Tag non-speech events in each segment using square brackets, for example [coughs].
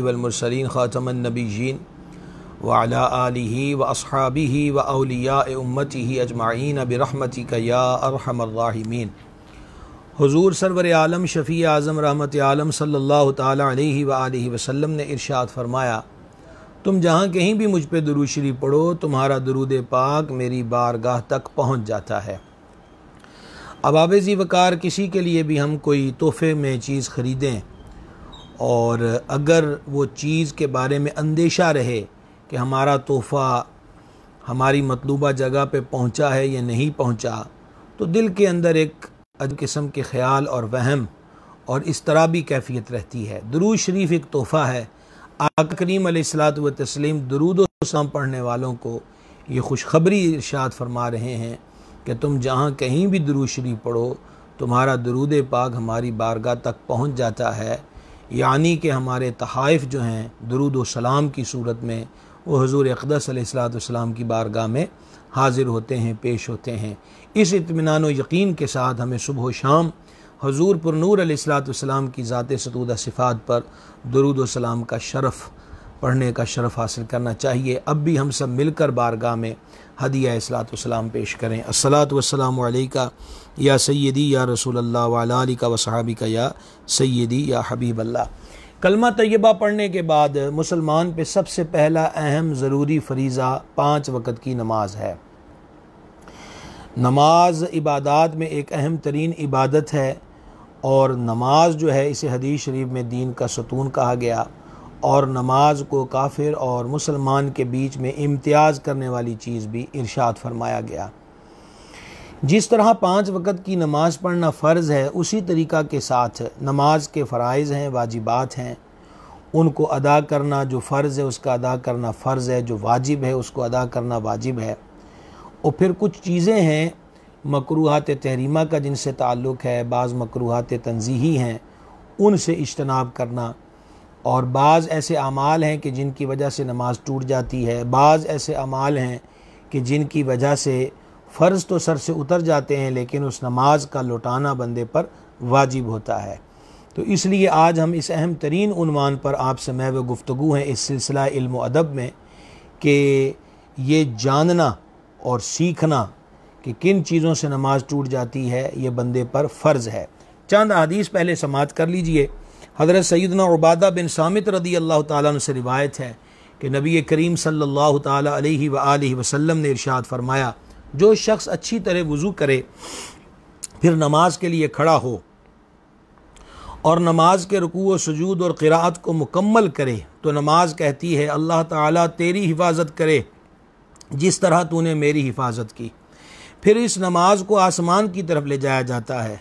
वलमरसलिन ख़ातमनबीन वाला आलि व ही व अलिया ही अजमाइन बरहमती क्या अरहमर्राहिमीन हजूर सरवर आलम शफ़ी आज़म रहमत आलम सल्ला तह वसम ने इरशाद फरमाया तुम जहाँ कहीं भी मुझ पर दुरुशरी पढ़ो तुम्हारा दरूद पाक मेरी बारगाह तक पहुँच जाता है अबाबी वकार किसी के लिए भी हम कोई तोहफे में चीज़ ख़रीदें और अगर वो चीज़ के बारे में अंदेशा रहे कि हमारा तोहफ़ा हमारी मतलूबा जगह पे पहुंचा है या नहीं पहुंचा तो दिल के अंदर एक किस्म के ख्याल और वहम और इस तरह भी कैफियत रहती है दरूद शरीफ एक तोहफ़ा है आकरीम करीम व तस्लीम दरूद शाम पढ़ने वालों को ये खुशखबरी इर्शाद फरमा रहे हैं कि तुम जहाँ कहीं भी दरूद शरीफ पढ़ो तुम्हारा दरूद पाक हमारी बारगाह तक पहुँच जाता है यानी कि हमारे तहाइफ़ जो हैं दरुद सलाम की सूरत में वो हजूर अकदस की बारगाह में हाजिर होते हैं पेश होते हैं इस इतमान यकीन के साथ हमें सुबह शाम हजूर पर नूर की ज़ात सतूदा सिफात पर दरुद सलाम का शरफ़ पढ़ने का शरफ़ हासिल करना चाहिए अब भी हम सब मिलकर बारगाह में हदिया सलाम पेश करें असलात वसलाम का या सैदी या रसूल अल्लाह वाली का वसहाबी का या सैदी या हबीब अल्लाह कलमा तयबा पढ़ने के बाद मुसलमान पे सबसे पहला अहम ज़रूरी फरीज़ा पाँच वक़्त की नमाज है नमाज इबादत में एक अहम तरीन इबादत है और नमाज जो है इसे हदीस शरीफ में दीन का सतून कहा गया और नमाज को काफिर और मुसलमान के बीच में इम्तियाज़ करने वाली चीज़ भी इरशाद फरमाया गया जिस तरह पाँच वक़्त की नमाज़ पढ़ना फ़र्ज़ है उसी तरीक़ा के साथ नमाज के फ़रज़ हैं वाजिबात हैं उनको अदा करना जो फ़र्ज़ है उसका अदा करना फ़र्ज़ है जो वाजिब है उसको अदा करना वाजिब है और फिर कुछ चीज़ें हैं मकरूहत तहरीमा का जिनसे ताल्लुक़ है बाज़ मकरूहत तनजीही हैं उनसे इजतनाब करना और बाज़ ऐसे अमाल हैं कि जिनकी वजह से नमाज़ टूट जाती है बाज़ ऐसे अमाल हैं कि जिनकी वजह से फ़र्ज़ तो सर से उतर जाते हैं लेकिन उस नमाज का लौटाना बंदे पर वाजिब होता है तो इसलिए आज हम इस अहम तरीन उनवान पर आपसे महव गुफ्तु हैं इस सिलसिला इल्म अदब में कि ये जानना और सीखना कि किन चीज़ों से नमाज टूट जाती है ये बंदे पर फ़र्ज़ है चंद अदीस पहले समात कर लीजिए हज़रत सैदना उबादा बिन सामित रदी अल्लाह ताली से रिवायत है कि नबी करीम सल्लल्लाहु अलैहि वसल्लम ने इरशाद फरमाया जो शख्स अच्छी तरह वज़ू करे फिर नमाज के लिए खड़ा हो और नमाज के रुकू सजूद और क़िरात को मुकम्मल करे तो नमाज कहती है अल्लाह ताला तेरी हिफाजत करे जिस तरह तूने मेरी हिफाजत की फिर इस नमाज को आसमान की तरफ ले जाया जाता है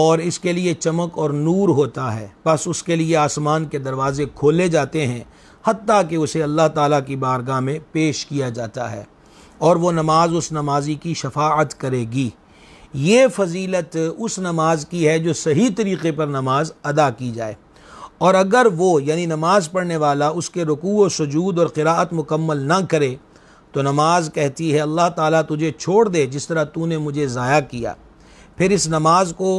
और इसके लिए चमक और नूर होता है बस उसके लिए आसमान के दरवाज़े खोले जाते हैं हती कि उसे अल्लाह ताली की बारगाह में पेश किया जाता है और वो नमाज उस नमाजी की शफात करेगी ये फजीलत उस नमाज की है जो सही तरीके पर नमाज अदा की जाए और अगर वो यानी नमाज पढ़ने वाला उसके रुकू सजूद और क़रात मुकम्मल ना करे तो नमाज कहती है अल्लाह ताला तुझे छोड़ दे जिस तरह तूने मुझे ज़ाया किया फिर इस नमाज को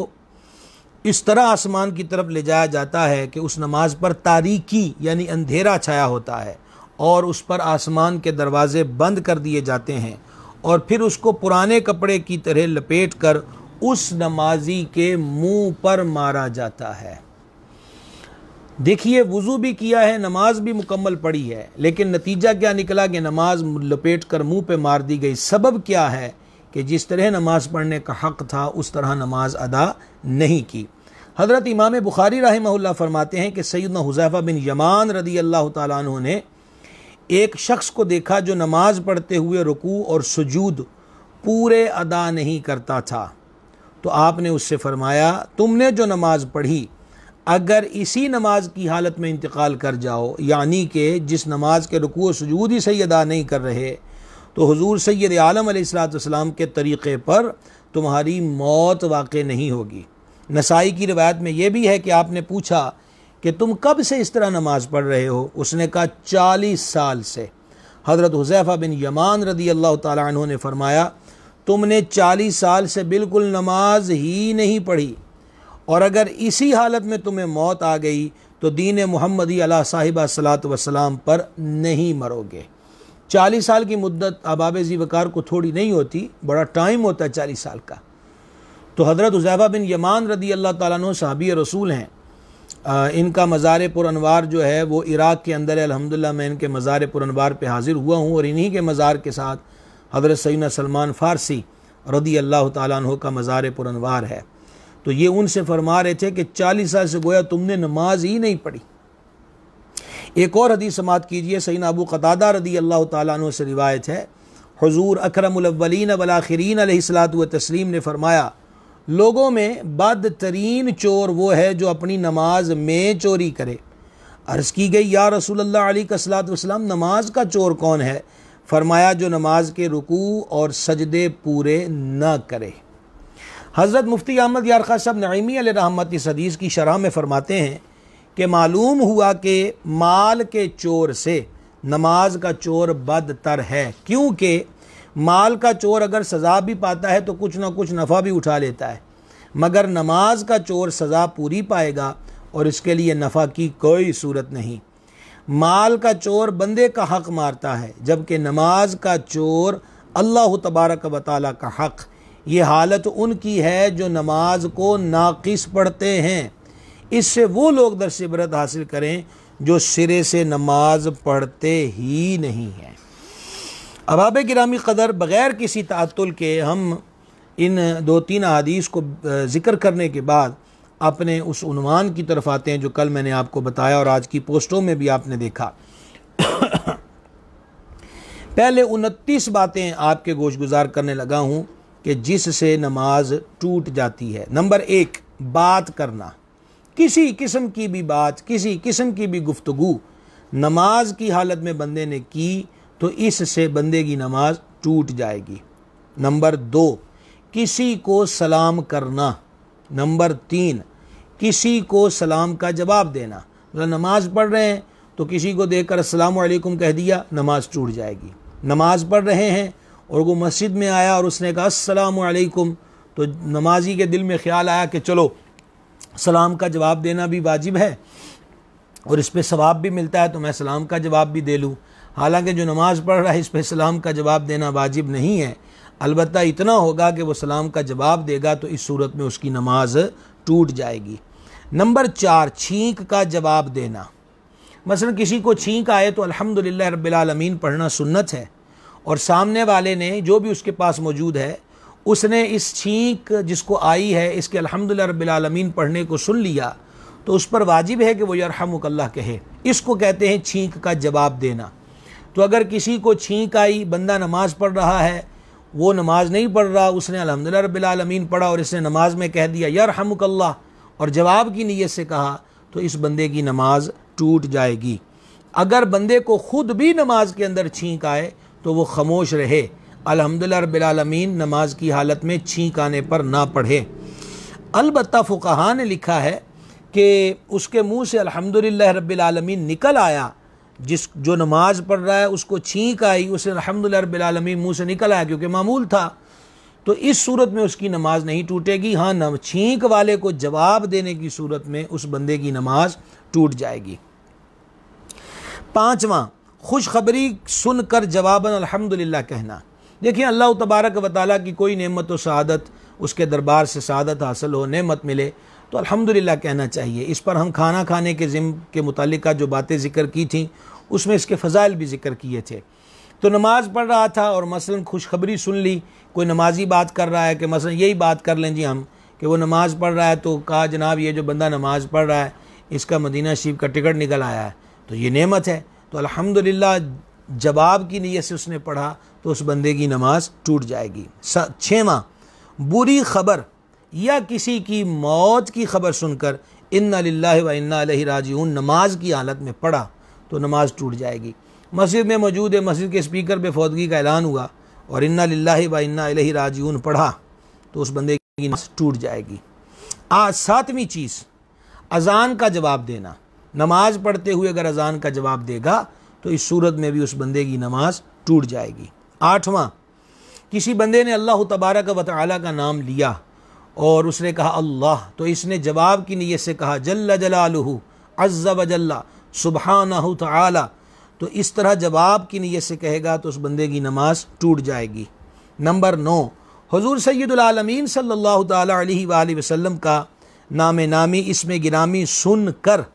इस तरह आसमान की तरफ ले जाया जाता है कि उस नमाज पर तारीकी यानी अंधेरा छाया होता है और उस पर आसमान के दरवाज़े बंद कर दिए जाते हैं और फिर उसको पुराने कपड़े की तरह लपेट कर उस नमाजी के मुंह पर मारा जाता है देखिए वज़ू भी किया है नमाज भी मुकम्मल पड़ी है लेकिन नतीजा क्या निकला कि नमाज लपेट कर मुंह पे मार दी गई सबब क्या है कि जिस तरह नमाज पढ़ने का हक़ था उस तरह नमाज अदा नहीं की हज़रत इमाम बुखारी रही फरमाते हैं कि सैदना हुजैफ़ा बिन यमान रदी अल्लाह तुने एक शख्स को देखा जो नमाज पढ़ते हुए रुकू और सजूद पूरे अदा नहीं करता था तो आपने उससे फरमाया तुमने जो नमाज पढ़ी अगर इसी नमाज की हालत में इंतकाल कर जाओ यानी कि जिस नमाज के रुकू सजूद ही सही अदा नहीं कर रहे तो हुजूर सैद आलम सलाम के तरीक़े पर तुम्हारी मौत वाक़ नहीं होगी नसाई की रवायत में यह भी है कि आपने पूछा कि तुम कब से इस तरह नमाज़ पढ़ रहे हो उसने कहा चालीस साल से हज़रत हुजैफ़ा बिन यमान रदी अल्लाह तु ने फरमाया तुमने चालीस साल से बिल्कुल नमाज ही नहीं पढ़ी और अगर इसी हालत में तुम्हें मौत आ गई तो दीन महमदी अला साहिबा सलात वसलाम पर नहीं मरोगे चालीस साल की मुद्दत अबाब जी वकार को थोड़ी नहीं होती बड़ा टाइम होता है चालीस साल का तो हज़रत हुजैफ़ा बिन यमान रदी अल्लाह तु सहाबी रसूल हैं आ, इनका मज़ार पुरानवार जो है वो इराक़ के अंदर अलहमदिल्ला मैं इनके मज़ार पुरानवार पर हाज़िर हुआ हूँ और इन्हीं के मज़ार के साथ हज़रत सैन सलमान फ़ारसी रदी अल्लाह तहों का मज़ार पुरानवार है तो ये उनसे फरमा रहे थे कि चालीस साल से गोया तुमने नमाज ही नहीं पढ़ी एक और हदीस समात कीजिए सैन अबू कदादा रदी अल्लाह तु से रिवायत है हजूर अक्रमवलिन वलाखरीन सलात व तस्लीम ने फरमाया लोगों में बदतरीन चोर वो है जो अपनी नमाज में चोरी करे अर्ज़ की गई या रसूल अल्लाह सलात वसलाम नमाज का चोर कौन है फरमाया जो नमाज के रुकू और सजदे पूरे न करे हज़रत मुफ्ती अहमद यारखा साहब नईमी रहमत इस हदीस की शरह में फ़रमाते हैं कि मालूम हुआ कि माल के चोर से नमाज का चोर बदतर है क्योंकि माल का चोर अगर सज़ा भी पाता है तो कुछ ना कुछ नफ़ा भी उठा लेता है मगर नमाज का चोर सज़ा पूरी पाएगा और इसके लिए नफ़ा की कोई सूरत नहीं माल का चोर बंदे का हक मारता है जबकि नमाज का चोर अल्लाह तबारक व का हक़ ये हालत उनकी है जो नमाज को नाक़िस पढ़ते हैं इससे वो लोग दरसबरत हासिल करें जो सिरे से नमाज पढ़ते ही नहीं हैं अबाब गिरामी कदर बग़ैर किसी तातुल के हम इन दो तीन अदीस को ज़िक्र करने के बाद अपने उस उनवान की तरफ आते हैं जो कल मैंने आपको बताया और आज की पोस्टों में भी आपने देखा [coughs] पहले उनतीस बातें आपके गोश गुजार करने लगा हूँ कि जिससे नमाज टूट जाती है नंबर एक बात करना किसी किस्म की भी बात किसी किस्म की भी गुफ्तगु नमाज की हालत में बंदे ने की तो इससे बंदे की नमाज टूट जाएगी नंबर दो किसी को सलाम करना नंबर तीन किसी को सलाम का जवाब देना मतलब नमाज पढ़ रहे हैं तो किसी को देखकर अस्सलाम वालेकुम कह दिया नमाज टूट जाएगी नमाज पढ़ रहे हैं और वो मस्जिद में आया और उसने कहा अस्सलाम वालेकुम तो नमाजी के दिल में ख्याल आया कि चलो सलाम का जवाब देना भी वाजिब है और इस पर सवाब भी मिलता है तो मैं सलाम का जवाब भी दे लूँ हालांकि जो नमाज़ पढ़ रहा है इस पर सलाम का जवाब देना वाजिब नहीं है अलबत् इतना होगा कि वह सलाम का जवाब देगा तो इस सूरत में उसकी नमाज टूट जाएगी नंबर चार छींक का जवाब देना मसलन किसी को छींक आए तो अल्हम्दुलिल्लाह रबालमीन पढ़ना सुन्नत है और सामने वाले ने जो भी उसके पास मौजूद है उसने इस छींक जिसको आई है इसके अल्हम्दुलिल्लाह रबालमीन पढ़ने को सुन लिया तो उस पर वाजिब है कि वो यरहमुकल्ला कहे इसको कहते हैं छींक का जवाब देना तो अगर किसी को छींक आई बंदा नमाज पढ़ रहा है वो नमाज नहीं पढ़ रहा उसने अलहमदिल्ला रबालमीन पढ़ा और इसने नमाज में कह दिया यार हमकल्ला और जवाब की नीयत से कहा तो इस बंदे की नमाज टूट जाएगी अगर बंदे को ख़ुद भी नमाज के अंदर छींक आए तो वो खामोश रहे अलहमदिल्ला रबालमीन नमाज की हालत में छींक आने पर ना पढ़े अलबत् फ़ुकाहा ने लिखा है कि उसके मुँह से अलहमदिल्ला रब्बिल निकल आया जिस जो नमाज पढ़ रहा है उसको छींक आई उसे अलहमदिल्ला अलहमदिल्लाबीआलमी मुँह से निकल आया क्योंकि मामूल था तो इस सूरत में उसकी नमाज नहीं टूटेगी हाँ नम छींक वाले को जवाब देने की सूरत में उस बंदे की नमाज टूट जाएगी पाँचवा खुशखबरी सुन कर जवाबन अलहमदिल्ला कहना देखिए अल्लाह तबारक वताल की कोई नेमत व शहादत उसके दरबार से शहादत हासिल हो नेमत मिले तो अलहमदिल्ला कहना चाहिए इस पर हम खाना खाने के जिम के मुतल जो बातें ज़िक्र की थी उसमें इसके फ़जाइल भी जिक्र किए थे तो नमाज़ पढ़ रहा था और मसलन खुशखबरी सुन ली कोई नमाजी बात कर रहा है कि मसलन यही बात कर लें जी हम कि वो नमाज़ पढ़ रहा है तो कहा जनाब ये जो बंदा नमाज़ पढ़ रहा है इसका मदीना शरीफ का टिकट निकल आया है तो ये नेमत है तो अल्हम्दुलिल्लाह जवाब की नीयत से उसने पढ़ा तो उस बंदे की नमाज टूट जाएगी छेवा बुरी खबर या किसी की मौत की खबर सुनकर इन्ना लाला व इन्ना राजीन नमाज की हालत में पढ़ा तो नमाज टूट जाएगी मस्जिद में मौजूद है मस्जिद के स्पीकर पे फौदगी का ऐलान हुआ और इन्ना लाला व इन्ना राजून पढ़ा तो उस बंदे की नमाज टूट जाएगी आज सातवीं चीज़ अजान का जवाब देना नमाज पढ़ते हुए अगर अजान का जवाब देगा तो इस सूरत में भी उस बंदे की नमाज टूट जाएगी आठवां किसी बंदे ने अल्लाह तबारक व ताली का नाम लिया और उसने कहा अल्लाह तो इसने जवाब की नीयत से कहा जल्ला जलालहू अज्जा जल्ला सुबह तला तो इस तरह जब आप की नीयत से कहेगा तो उस बंदे की नमाज टूट जाएगी नंबर नौ हजूर सैदालमीन सल्ला वसम का नाम नामी इसमें गिरामी सुन कर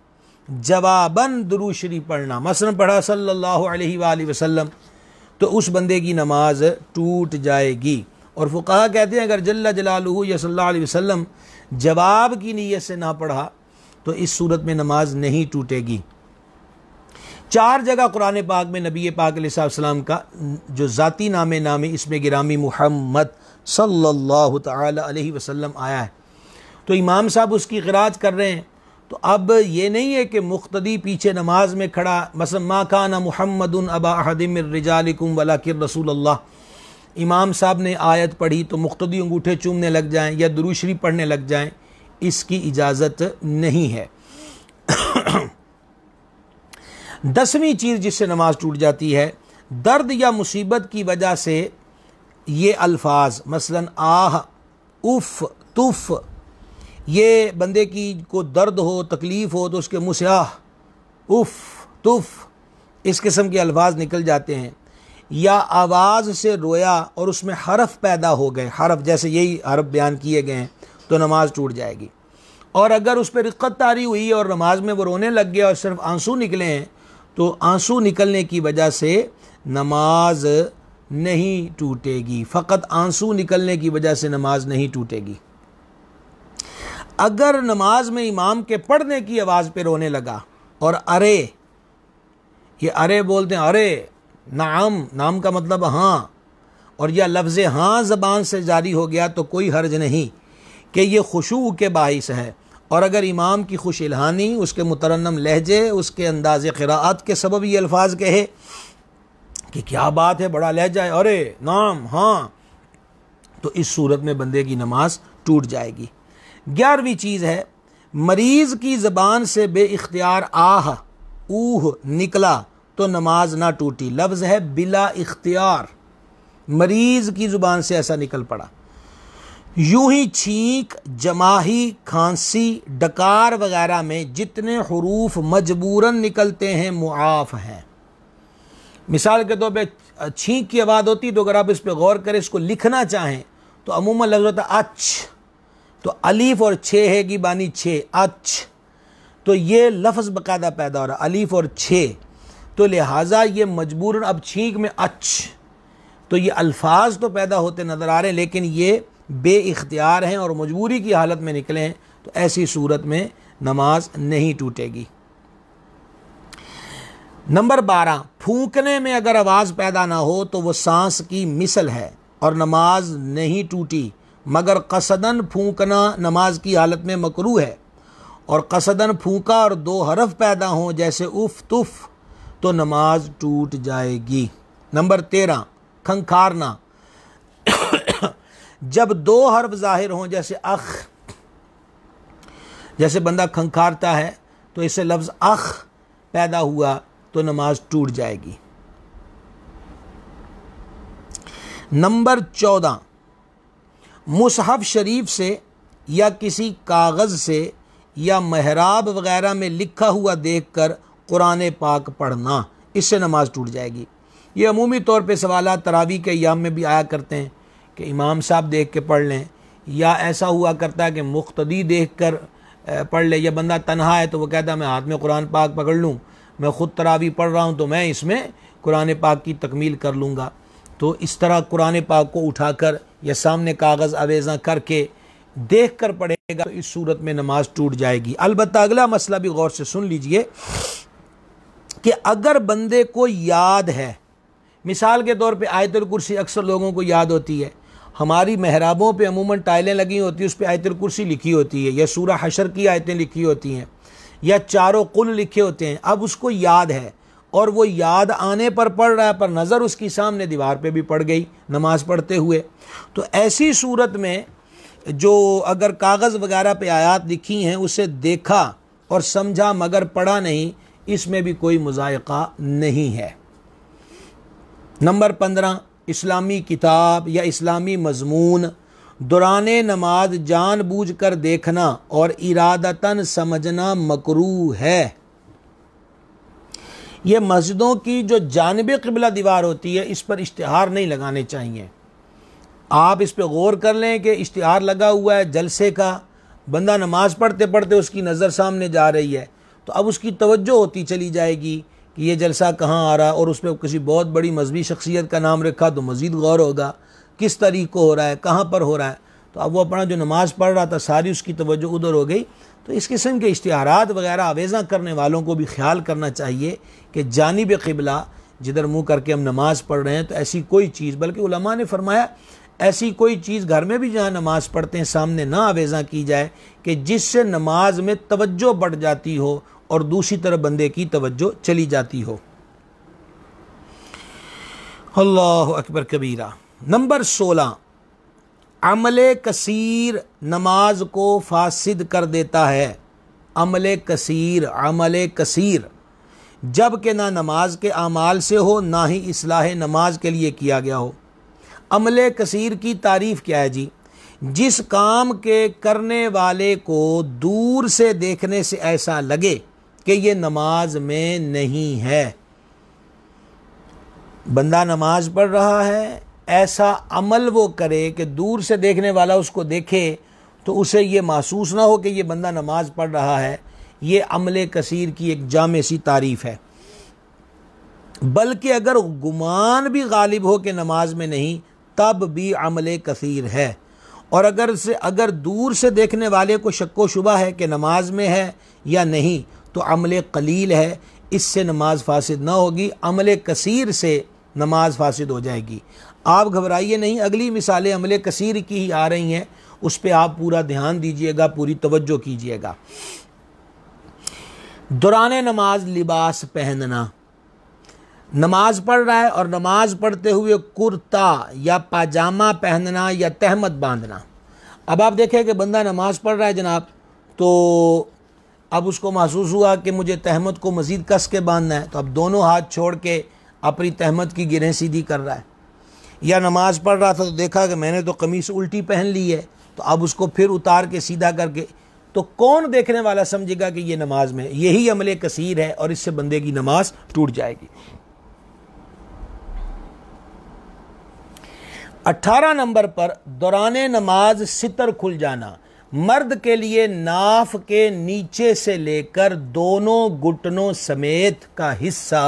जवाबन दुरूशरी पढ़ना मसन पढ़ा सल्ला वसलम तो उस बंदे की नमाज टूट जाएगी और फुका कहते हैं अगर जल्ला जलालू या सल्ला अलैहि जवाब की नीयत से ना पढ़ा तो इस सूरत में नमाज नहीं टूटेगी चार जगह कुरान पाक में नबी पाक सलाम का जो ज़ाती नाम नाम इसमें गिरामी मुहम्मद सल्लल्लाहु अलैहि वसल्लम आया है तो इमाम साहब उसकी खराज कर रहे हैं तो अब ये नहीं है कि मुख्तदी पीछे नमाज में खड़ा माँ खाना महमद अबाहदिम रजालकुम वला कि रसूल अल्लाह इमाम साहब ने आयत पढ़ी तो मुख्तदी अंगूठे चूमने लग जाएँ या दुरूशरी पढ़ने लग जाएँ इसकी इजाज़त नहीं है दसवीं चीज़ जिससे नमाज टूट जाती है दर्द या मुसीबत की वजह से ये अल्फाज मसलन आह उफ़ तुफ़ ये बंदे की को दर्द हो तकलीफ़ हो तो उसके मुँह से आह उफ़ तुफ़ इस किस्म के अल्फाज निकल जाते हैं या आवाज़ से रोया और उसमें हरफ पैदा हो गए हरफ जैसे यही हरफ बयान किए गए हैं तो नमाज टूट जाएगी और अगर उस पर रिक्कत तारी हुई और नमाज में वो रोने लग गया और सिर्फ आंसू निकले हैं तो आंसू निकलने की वजह से नमाज नहीं टूटेगी फ़कत आंसू निकलने की वजह से नमाज नहीं टूटेगी अगर नमाज में इमाम के पढ़ने की आवाज़ पर रोने लगा और अरे ये अरे बोलते हैं अरे नाम नाम का मतलब हाँ और यह लफ्ज़ हाँ ज़बान से जारी हो गया तो कोई हर्ज नहीं कि ये खुशू के बाइस है और अगर इमाम की खुश इलहानी उसके मुतरनम लहजे उसके अंदाज क़रात के सबब ये अल्फाज कहे कि क्या बात है बड़ा लहजा है अरे नाम हाँ तो इस सूरत में बंदे की नमाज टूट जाएगी ग्यारहवीं चीज़ है मरीज़ की ज़बान से बेख्तियार आह ऊह निकला तो नमाज ना टूटी लफ्ज़ है बिला इख्तियार मरीज़ की ज़ुबान से ऐसा निकल पड़ा यूं ही छींक जमाही खांसी डकार वगैरह में जितने हरूफ मजबूरन निकलते हैं मुआफ़ हैं मिसाल के तौर पर छींक की आवाज़ होती तो अगर आप इस पर गौर करें इसको लिखना चाहें तो अमूमन लफ्ज होता अच तो अलीफ और छः है कि बानी छः अच तो ये लफ्ज़ बकायदा पैदा हो रहा अलीफ और छः तो लिहाजा ये मजबूरन अब छींक में अच तो ये अल्फाज तो पैदा होते नज़र आ रहे हैं लेकिन ये बे इख्तियार हैं और मजबूरी की हालत में निकलें तो ऐसी सूरत में नमाज नहीं टूटेगी नंबर बारह फूंकने में अगर आवाज़ पैदा ना हो तो वह सांस की मिसल है और नमाज नहीं टूटी मगर कसदन फूंकना नमाज की हालत में मकरू है और कसदन फूंका और दो हरफ पैदा हों जैसे उफ तुफ तो नमाज टूट जाएगी नंबर तेरह खंखारना जब दो हर्फ जाहिर हों जैसे अख जैसे बंदा खंखारता है तो इससे लफ्ज़ अख पैदा हुआ तो नमाज टूट जाएगी नंबर चौदह मुसहफ शरीफ से या किसी कागज़ से या महराब वगैरह में लिखा हुआ देख कर कुरान पाक पढ़ना इससे नमाज टूट जाएगी ये अमूमी तौर पर सवाल तरावी के याम में भी आया करते हैं कि इमाम साहब देख के पढ़ लें या ऐसा हुआ करता है कि मुख्तदी देख कर पढ़ लें या बंदा तनहा है तो वो कहता है मैं हाथ में कुरान पाक पकड़ लूँ मैं ख़ुद तरावी पढ़ रहा हूँ तो मैं इसमें कुरान पाक की तकमील कर लूँगा तो इस तरह कुरान पाक को उठा कर या सामने कागज़ आवेजा करके देख कर पढ़ेगा तो इस सूरत में नमाज टूट जाएगी अलबत् अगला मसला भी गौर से सुन लीजिए कि अगर बंदे को याद है मिसाल के तौर पे आयतुल कुर्सी अक्सर लोगों को याद होती है हमारी महराबों पे अमूमन टाइलें लगी होती हैं उस पर आयतल कुर्सी लिखी होती है या सूरा हशर की आयतें लिखी होती हैं या चारों कुल लिखे होते हैं अब उसको याद है और वो याद आने पर पड़ रहा है पर नज़र उसकी सामने दीवार पे भी पड़ गई नमाज़ पढ़ते हुए तो ऐसी सूरत में जो अगर कागज़ वगैरह पे आयात लिखी हैं उसे देखा और समझा मगर पढ़ा नहीं इसमें भी कोई मुजायका नहीं है नंबर पंद्रह इस्लामी किताब या इस्लामी मजमून दौरान नमाज बूझ कर देखना और इरादतन समझना मकरू है ये मस्जिदों की जो जानब कबला दीवार होती है इस पर इश्तहार नहीं लगाने चाहिए आप इस पर गौर कर लें कि इश्तहार लगा हुआ है जलसे का बंदा नमाज पढ़ते पढ़ते उसकी नज़र सामने जा रही है तो अब उसकी तवज्जो होती चली जाएगी कि ये जलसा कहाँ आ रहा है और उसमें किसी बहुत बड़ी मजहबी शख्सियत का नाम रखा तो मज़ीद गौर होगा किस तरीक़ को हो रहा है कहाँ पर हो रहा है तो अब वो अपना जो नमाज़ पढ़ रहा था सारी उसकी तवज्जो उधर हो गई तो इस किस्म के इश्तहारात वगैरह आवेज़ा करने वालों को भी ख्याल करना चाहिए कि जानब कबला जिधर मुँह करके हम नमाज़ पढ़ रहे हैं तो ऐसी कोई चीज़ बल्कि उलमा ने फरमाया ऐसी कोई चीज़ घर में भी जहाँ नमाज़ पढ़ते हैं सामने ना आवेज़ा की जाए कि जिससे नमाज में तवज्जो बढ़ जाती हो और दूसरी तरफ बंदे की तवज्जो चली जाती हो अल्लाह अकबर कबीरा नंबर सोलह अमल कसीर नमाज को फासिद कर देता है अमल कसीर अमल कसीर जब के ना नमाज के अमाल से हो ना ही इसलाह नमाज के लिए किया गया हो अमल कसीर की तारीफ़ क्या है जी जिस काम के करने वाले को दूर से देखने से ऐसा लगे कि ये नमाज में नहीं है बंदा नमाज पढ़ रहा है ऐसा अमल वो करे कि दूर से देखने वाला उसको देखे तो उसे ये महसूस ना हो कि ये बंदा नमाज पढ़ रहा है ये अमल कसीर की एक जाम सी तारीफ़ है बल्कि अगर गुमान भी गालिब हो कि नमाज में नहीं तब भी अमल कसीर है और अगर से अगर दूर से देखने वाले को शक्को शुबा है कि नमाज में है या नहीं तो अमल कलील है इससे नमाज फासिद ना होगी अमल कसीर से नमाज फासिद हो जाएगी आप घबराइए नहीं अगली मिसालें अमल कसीर की ही आ रही हैं उस पर आप पूरा ध्यान दीजिएगा पूरी तवज्जो कीजिएगा दौरान नमाज लिबास पहनना नमाज पढ़ रहा है और नमाज पढ़ते हुए कुर्ता या पाजामा पहनना या तहमत बांधना अब आप देखें कि बंदा नमाज पढ़ रहा है जनाब तो अब उसको महसूस हुआ कि मुझे तहमत को मज़ीद कस के बांधना है तो अब दोनों हाथ छोड़ के अपनी तहमत की गिरें सीधी कर रहा है या नमाज़ पढ़ रहा था तो देखा कि मैंने तो कमीज़ उल्टी पहन ली है तो अब उसको फिर उतार के सीधा करके तो कौन देखने वाला समझेगा कि ये नमाज में यही अमले कसीर है और इससे बंदे की नमाज टूट जाएगी अट्ठारह नंबर पर दौरान नमाज सितर खुल जाना मर्द के लिए नाफ के नीचे से लेकर दोनों घुटनों समेत का हिस्सा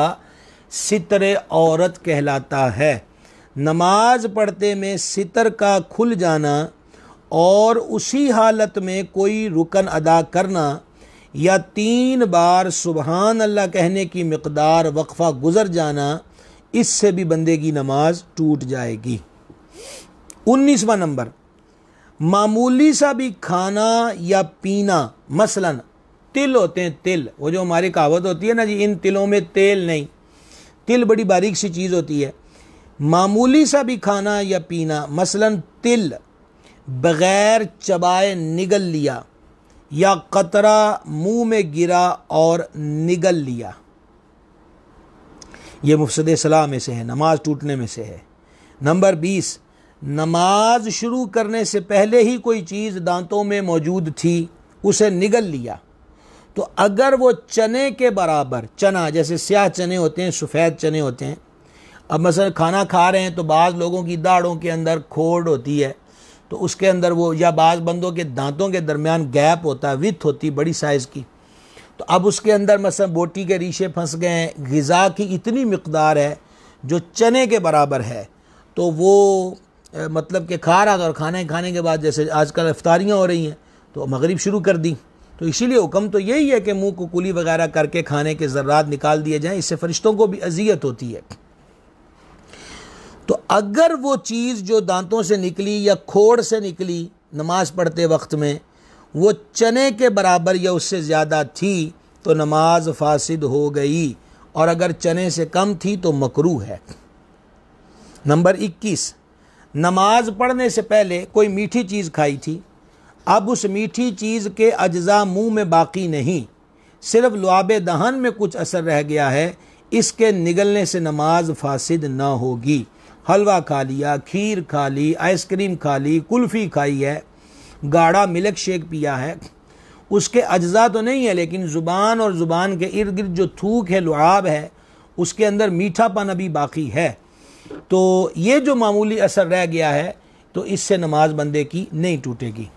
सितर औरत कहलाता है नमाज पढ़ते में सितर का खुल जाना और उसी हालत में कोई रुकन अदा करना या तीन बार सुबहान अल्लाह कहने की मकदार वक्फ़ा गुज़र जाना इससे भी बंदे की नमाज टूट जाएगी उन्नीसवा नंबर मामूली सा भी खाना या पीना मसलन तिल होते हैं तिल वो जो हमारी कहावत होती है ना जी इन तिलों में तेल नहीं तिल बड़ी बारीक सी चीज़ होती है मामूली सा भी खाना या पीना मसलन तिल बग़ैर चबाए निगल लिया या कतरा मुंह में गिरा और निगल लिया ये मुफसद सलाह में से है नमाज टूटने में से है नंबर बीस नमाज शुरू करने से पहले ही कोई चीज़ दांतों में मौजूद थी उसे निगल लिया तो अगर वो चने के बराबर चना जैसे स्याह चने होते हैं सफ़ेद चने होते हैं अब मसल खाना खा रहे हैं तो बाज़ लोगों की दाढ़ों के अंदर खोड़ होती है तो उसके अंदर वो या बाज़ बंदों के दांतों के दरमियान गैप होता है विथ होती बड़ी साइज़ की तो अब उसके अंदर मसल बोटी के रीशे फंस गए हैं गज़ा की इतनी मकदार है जो चने के बराबर है तो वो मतलब कि खा रहा था और खाने खाने के बाद जैसे आजकल अफ्तारियाँ हो रही हैं तो मगरिब शुरू कर दी तो इसीलिए हुक्म तो यही है कि मुंह को कुली वगैरह करके खाने के ज़रात निकाल दिए जाएं इससे फरिश्तों को भी अजियत होती है तो अगर वो चीज़ जो दांतों से निकली या खोड़ से निकली नमाज पढ़ते वक्त में वो चने के बराबर या उससे ज़्यादा थी तो नमाज फासिद हो गई और अगर चने से कम थी तो मकरू है नंबर इक्कीस नमाज पढ़ने से पहले कोई मीठी चीज़ खाई थी अब उस मीठी चीज़ के अज्जा मुंह में बाकी नहीं सिर्फ लुआब दहन में कुछ असर रह गया है इसके निगलने से नमाज फासिद ना होगी हलवा खा लिया खीर खा ली आइसक्रीम खा ली कुल्फ़ी खाई है गाढ़ा मिल्क शेक पिया है उसके अज्जा तो नहीं है लेकिन ज़ुबान और ज़ुबान के इर्द गिर्द जो थूक है लुआब है उसके अंदर मीठापन अभी बाकी है तो ये जो मामूली असर रह गया है तो इससे नमाज बंदे की नहीं टूटेगी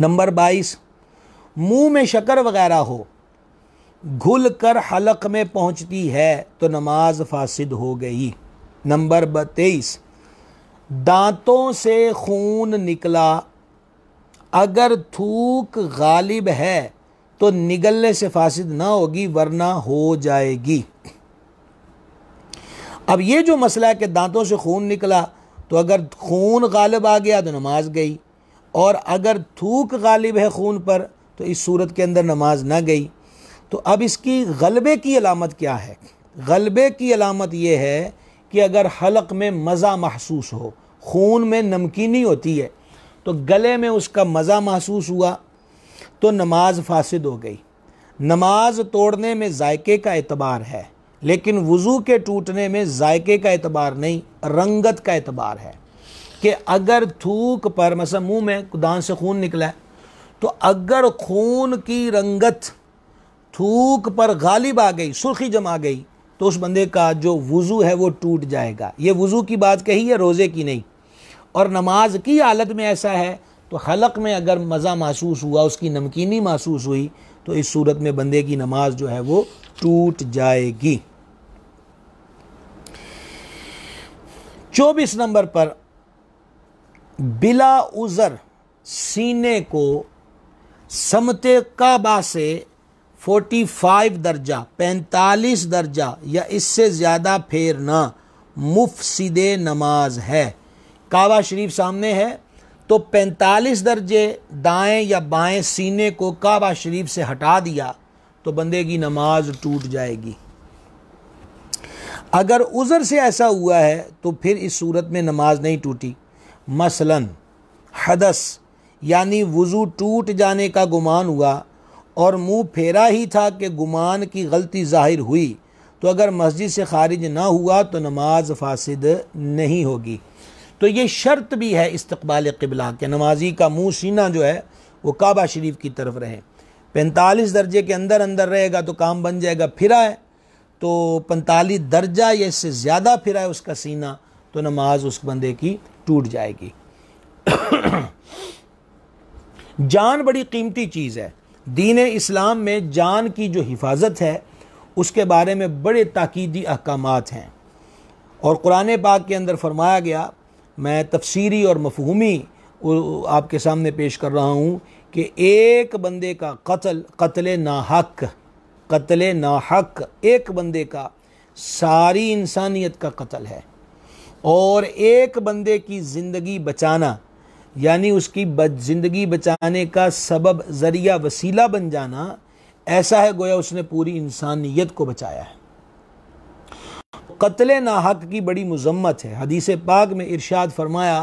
नंबर बाईस मुंह में शकर वगैरह हो घुल कर हलक में पहुंचती है तो नमाज फासिद हो गई नंबर तेईस दांतों से खून निकला अगर थूक गालिब है तो निगलने से फासिद ना होगी वरना हो जाएगी अब ये जो मसला है कि दांतों से खून निकला तो अगर खून गालिब आ गया तो नमाज गई और अगर थूक गालिब है खून पर तो इस सूरत के अंदर नमाज ना गई तो अब इसकी गलबे की अलामत क्या है गलबे की अलामत यह है कि अगर हलक में मज़ा महसूस हो खून में नमकीनी होती है तो गले में उसका मज़ा महसूस हुआ तो नमाज फासिद हो गई नमाज तोड़ने में जायके का एतबार है लेकिन वज़ू के टूटने में जायके का एतबार नहीं रंगत का एतबार है कि अगर थूक पर मस मुँह में दान से खून निकला है तो अगर खून की रंगत थूक पर गालिब आ गई सुर्खी जमा गई तो उस बंदे का जो वज़ू है वो टूट जाएगा ये वज़ू की बात कही है रोज़े की नहीं और नमाज की हालत में ऐसा है तो हलक में अगर मज़ा महसूस हुआ उसकी नमकीनी महसूस हुई तो इस सूरत में बंदे की नमाज जो है वो टूट जाएगी चौबीस नंबर पर बिला उज़र सीने को समते काबा से फ़ाइव दर्जा पैंतालीस दर्जा या इससे ज़्यादा फेरना मुफसद नमाज है काबा शरीफ सामने है तो पैंतालीस दर्जे दाएं या बाएं सीने को काबा शरीफ से हटा दिया तो बंदे की नमाज टूट जाएगी अगर उज़र से ऐसा हुआ है तो फिर इस सूरत में नमाज नहीं टूटी मसलन हदस यानी वज़ू टूट जाने का गुमान हुआ और मुंह फेरा ही था कि गुमान की गलती जाहिर हुई तो अगर मस्जिद से खारिज ना हुआ तो नमाज फासिद नहीं होगी तो ये शर्त भी है इस्तबाल किबला के नमाजी का मुँह सीना जो है वो काबा शरीफ की तरफ रहे पैंतालीस दर्जे के अंदर अंदर रहेगा तो काम बन जाएगा फिरा है तो पैंतालीस दर्जा या इससे ज़्यादा फिरा है उसका सीना तो नमाज उस बंदे की टूट जाएगी [coughs] जान बड़ी कीमती चीज़ है दीन इस्लाम में जान की जो हिफाजत है उसके बारे में बड़े ताकीदी अहकाम हैं और कुरान पाक के अंदर फरमाया गया मैं तफसीरी और मफहूमी आपके सामने पेश कर रहा हूँ कि एक बंदे का कत्ल कत्ल हक कत्ल नाहक एक बंदे का सारी इंसानियत का कत्ल है और एक बंदे की ज़िंदगी बचाना यानी उसकी ज़िंदगी बचाने का सबब ज़रिया वसीला बन जाना ऐसा है गोया उसने पूरी इंसानियत को बचाया है कत्ल नाहक की बड़ी मजम्मत है हदीस पाक में इरशाद फरमाया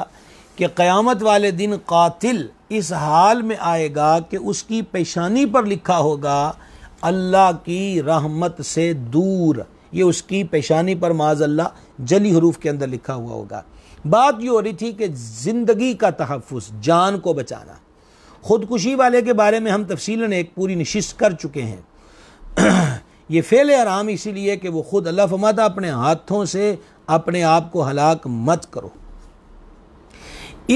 कि क़यामत वाले दिन कातिल इस हाल में आएगा कि उसकी पेशानी पर लिखा होगा अल्लाह की रहमत से दूर ये उसकी पेशानी पर माज अल्लाह जली हरूफ के अंदर लिखा हुआ होगा बात ये हो रही थी कि ज़िंदगी का तहफ़ जान को बचाना ख़ुदकुशी वाले के बारे में हम तफसीला एक पूरी नशिश कर चुके हैं [clears throat] ये फेले आराम इसीलिए कि वो ख़ुद अल्लाह मत अपने हाथों से अपने आप को हलाक मत करो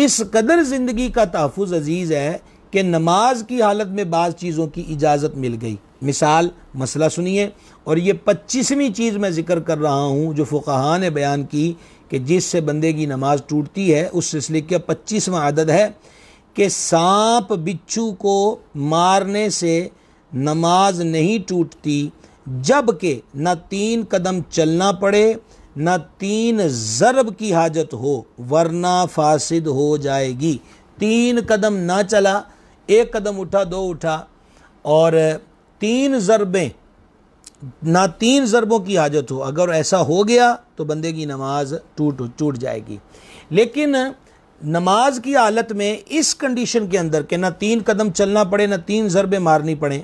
इस कदर ज़िंदगी का तहफ़ अजीज़ है कि नमाज की हालत में बाज़ चीज़ों की इजाज़त मिल गई मिसाल मसला सुनिए और ये पच्चीसवीं चीज़ मैं ज़िक्र कर रहा हूँ जो फ़ुकाहा ने बयान की कि जिससे बंदे की नमाज टूटती है उस सिलसिले का पच्चीसवा आदद है कि सांप बिच्छू को मारने से नमाज नहीं टूटती जबकि न तीन कदम चलना पड़े न तीन ज़रब की हाजत हो वरना फासिद हो जाएगी तीन कदम ना चला एक कदम उठा दो उठा और तीन ज़रबें ना तीन ज़रबों की हाजत हो अगर ऐसा हो गया तो बंदे की नमाज टूट टूट जाएगी लेकिन नमाज की हालत में इस कंडीशन के अंदर के ना तीन कदम चलना पड़े ना तीन ज़रबे मारनी पड़े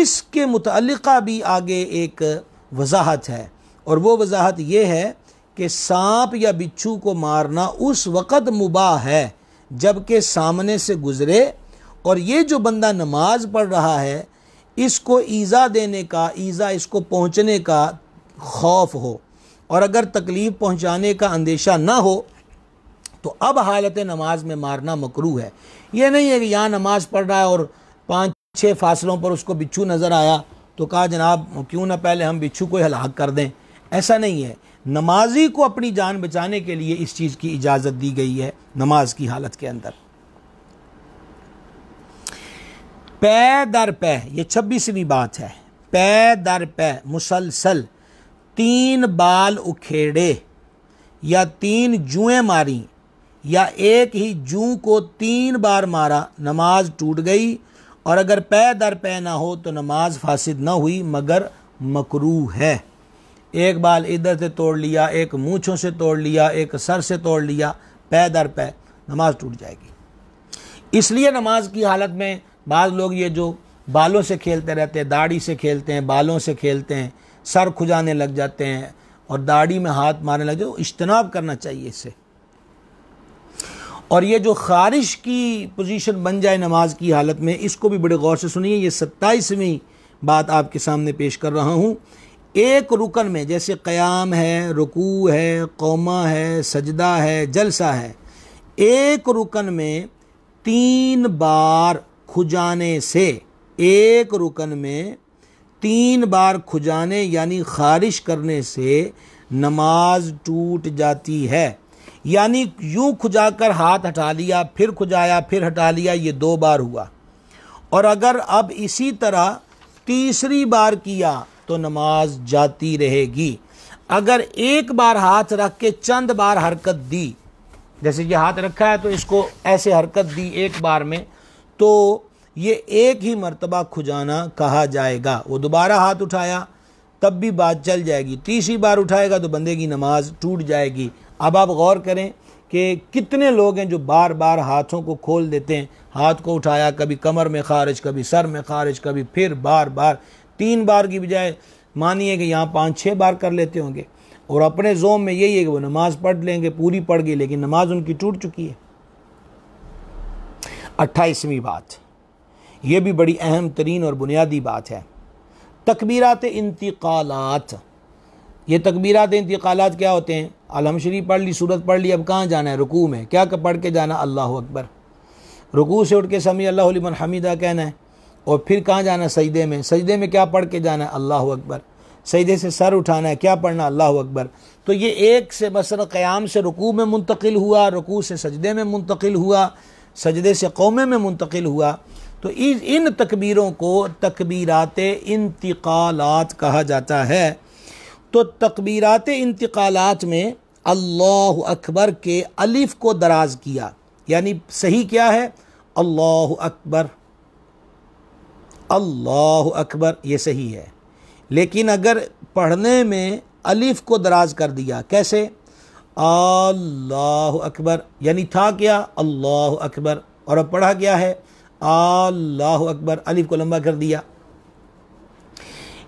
इसके मुतलका भी आगे एक वजाहत है और वो वजाहत ये है कि सांप या बिच्छू को मारना उस वक़्त मुबाह है जबकि सामने से गुज़रे और ये जो बंदा नमाज पढ़ रहा है इसको ईज़ा देने का ईज़ा इसको पहुंचने का खौफ हो और अगर तकलीफ़ पहुंचाने का अंदेशा ना हो तो अब हालत नमाज में मारना मकरू है यह नहीं है कि यहाँ नमाज पढ़ रहा है और पाँच छः फासलों पर उसको बिच्छू नज़र आया तो कहा जनाब क्यों ना पहले हम बिच्छू को हलाक कर दें ऐसा नहीं है नमाजी को अपनी जान बचाने के लिए इस चीज़ की इजाज़त दी गई है नमाज की हालत के अंदर पै दर पै ये छब्बीसवीं बात है पै दर पै मुसलसल तीन बाल उखेड़े या तीन जुएं मारी या एक ही जू को तीन बार मारा नमाज टूट गई और अगर पै दर पै ना हो तो नमाज फासिद ना हुई मगर मकरू है एक बाल इधर से तोड़ लिया एक मूछों से तोड़ लिया एक सर से तोड़ लिया पै दर पै नमाज टूट जाएगी इसलिए नमाज की हालत में बाद लोग ये जो बालों से खेलते रहते हैं दाढ़ी से खेलते हैं बालों से खेलते हैं सर खुजाने लग जाते हैं और दाढ़ी में हाथ मारने लग जाते इज्तनाब करना चाहिए इससे और ये जो खारिश की पोजीशन बन जाए नमाज की हालत में इसको भी बड़े गौर से सुनिए ये सत्ताईसवीं बात आपके सामने पेश कर रहा हूँ एक रुकन में जैसे क़याम है रुकू है कौमा है सजदा है जलसा है एक रुकन में तीन बार खुजाने से एक रुकन में तीन बार खुजाने यानी खारिश करने से नमाज टूट जाती है यानी यूं खुजाकर हाथ हटा लिया फिर खुजाया फिर हटा लिया ये दो बार हुआ और अगर अब इसी तरह तीसरी बार किया तो नमाज जाती रहेगी अगर एक बार हाथ रख के चंद बार हरकत दी जैसे ये हाथ रखा है तो इसको ऐसे हरकत दी एक बार में तो ये एक ही मर्तबा खुजाना कहा जाएगा वो दोबारा हाथ उठाया तब भी बात चल जाएगी तीसरी बार उठाएगा तो बंदे की नमाज टूट जाएगी अब आप गौर करें कि कितने लोग हैं जो बार बार हाथों को खोल देते हैं हाथ को उठाया कभी कमर में खारिज कभी सर में खारिज कभी फिर बार बार तीन बार की बजाय मानिए कि यहाँ पाँच छः बार कर लेते होंगे और अपने जोम में यही है कि वो नमाज़ पढ़ लेंगे पूरी पढ़ गई लेकिन नमाज उनकी टूट चुकी है अट्ठाईसवीं बात यह भी बड़ी अहम तरीन और बुनियादी बात है तकबीरत इंतकाल ये तकबीरत इंतकालत क्या होते हैं आलम शरीफ पढ़ ली सूरत पढ़ ली अब कहाँ जाना है रुकू में क्या पढ़ के जाना अल्लाह अकबर रुकू से उठ के समी अल्लाह हमीदा कहना है और फिर कहाँ जाना सजदे में सजदे में क्या पढ़ के जाना है अल्लाह अकबर सजदे से सर उठाना है क्या पढ़ना अल्लाह अकबर तो ये एक से बसर क़याम से रुकू में मुंतकिल हुआ रुकू से सजदे में मुंतकिल हुआ सजदे से कौमे में मुंतकिल हुआ तो इस इन तकबीरों को तकबीरात इंतकालत कहा जाता है तो तकबीरात इंतकालत में अल्लाह अकबर के अलिफ को दराज किया यानी सही क्या है अल्लाह अकबर अल्लाह अकबर ये सही है लेकिन अगर पढ़ने में अलिफ को दराज कर दिया कैसे अल्लाह अकबर यानी था क्या अल्लाह अकबर और अब पढ़ा क्या है अल्लाह अकबर अलिफ को लंबा कर दिया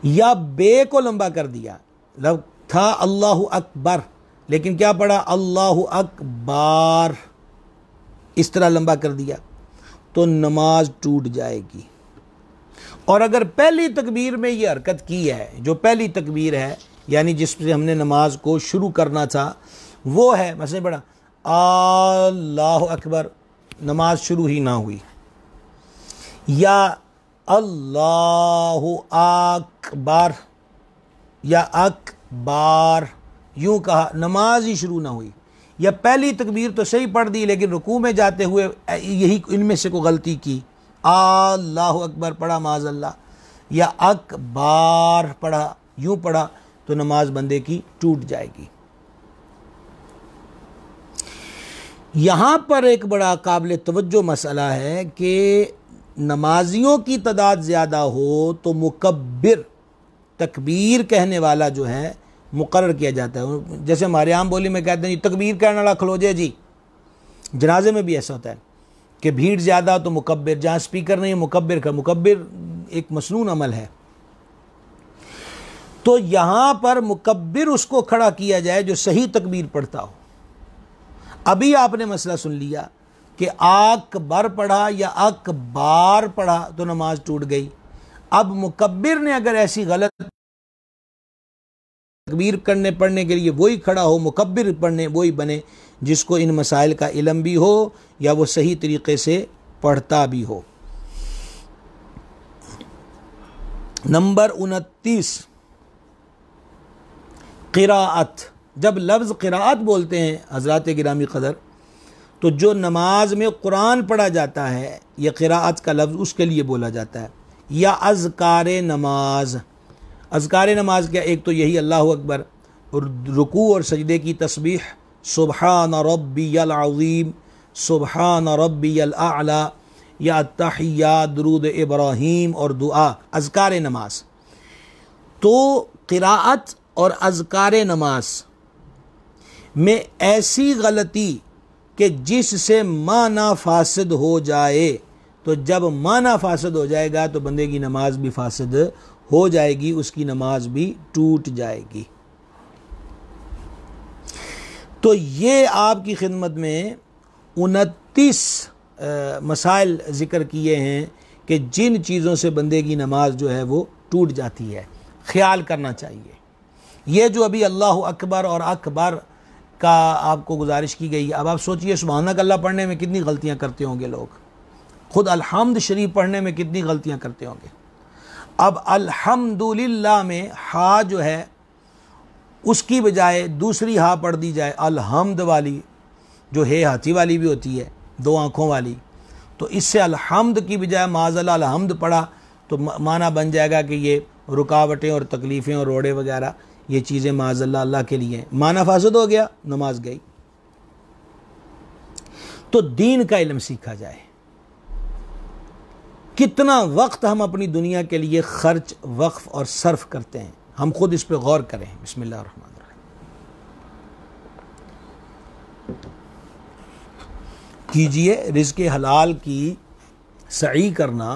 या बे को लंबा कर दिया लब मतलब था अल्लाह अकबर लेकिन क्या पढ़ा अल्लाह अकबार इस तरह लंबा कर दिया तो नमाज टूट जाएगी और अगर पहली तकबीर में ये हरकत की है जो पहली तकबीर है यानी जिस पे हमने नमाज को शुरू करना था वो है मैंने पढ़ा अल्लाह अकबर नमाज शुरू ही ना हुई या अल्लाह अकबर या अकबार यूं कहा नमाज ही शुरू ना हुई या पहली तकबीर तो सही पढ़ दी लेकिन रुकू में जाते हुए यही इनमें से को गलती की अल्लाह अकबर पढ़ा माज अल्लाह या अकबार पढ़ा यूं पढ़ा तो नमाज बंदे की टूट जाएगी यहाँ पर एक बड़ा काबिल तवज्जो मसला है कि नमाजियों की तादाद ज़्यादा हो तो मुकब्बिर तकबीर कहने वाला जो है मुकर किया जाता है जैसे हमारे आम बोली में कहते हैं जी तकबीर कहने वाला खलोजे जी जनाजे में भी ऐसा होता है कि भीड़ ज़्यादा हो तो मुकब्बिर जहाँ स्पीकर नहीं है मुकब्बिर का मुकब्बिर एक मसनून अमल है तो यहाँ पर मुकब्बिर उसको खड़ा किया जाए जो सही तकबीर पढ़ता हो अभी आपने मसला सुन लिया कि आक बर पढ़ा या बार पढ़ा तो नमाज टूट गई अब मुकबिर ने अगर ऐसी गलत तकबीर करने पढ़ने के लिए वही खड़ा हो मुकबिर पढ़ने वही बने जिसको इन मसाइल का इलम भी हो या वो सही तरीके से पढ़ता भी हो नंबर उनतीस किरात जब लफ्ज़ क़रात बोलते हैं हजरत गिरामी कदर तो जो नमाज में कुरान पढ़ा जाता है यह क़रात का लफ्ज़ उसके लिए बोला जाता है या अजकार नमाज अजकार नमाज क्या एक तो यही अल्लाह अकबर और रुकू और सजदे की तस्बीह सुबहान रबीम सुबहान रबीला या तहिया दरूद इब्राहिम और दुआ अजकार नमाज तो क़रात और अजकार नमाज में ऐसी गलती कि जिससे माना फासद हो जाए तो जब माना फासद हो जाएगा तो बंदे की नमाज भी फासद हो जाएगी उसकी नमाज भी टूट जाएगी तो ये आपकी खिदमत में उनतीस मसाइल ज़िक्र किए हैं कि जिन चीज़ों से बंदे की नमाज जो है वो टूट जाती है ख्याल करना चाहिए ये जो अभी अल्लाह अकबर और अकबर का आपको गुजारिश की गई है अब आप सोचिए सुबहानक अल्लाह पढ़ने में कितनी गलतियाँ करते होंगे लोग खुद अलहमद शरीफ पढ़ने में कितनी गलतियाँ करते होंगे अब अल्हम्दुलिल्लाह में हा जो है उसकी बजाय दूसरी हा पढ़ दी जाए अलहमद वाली जो हे हाथी वाली भी होती है दो आँखों वाली तो इससे अलहमद की बजाय माजला अलहमद पढ़ा तो माना बन जाएगा कि ये रुकावटें और तकलीफ़ें और रोड़े वगैरह ये चीज़ें माजल्ला अल्लाह के लिए माना फासद हो गया नमाज गई तो दीन का इलम सीखा जाए कितना वक्त हम अपनी दुनिया के लिए खर्च वक्फ और सर्फ करते हैं हम खुद इस पर गौर करें बसमिल्ल कीजिए रिज़ हलाल की सही करना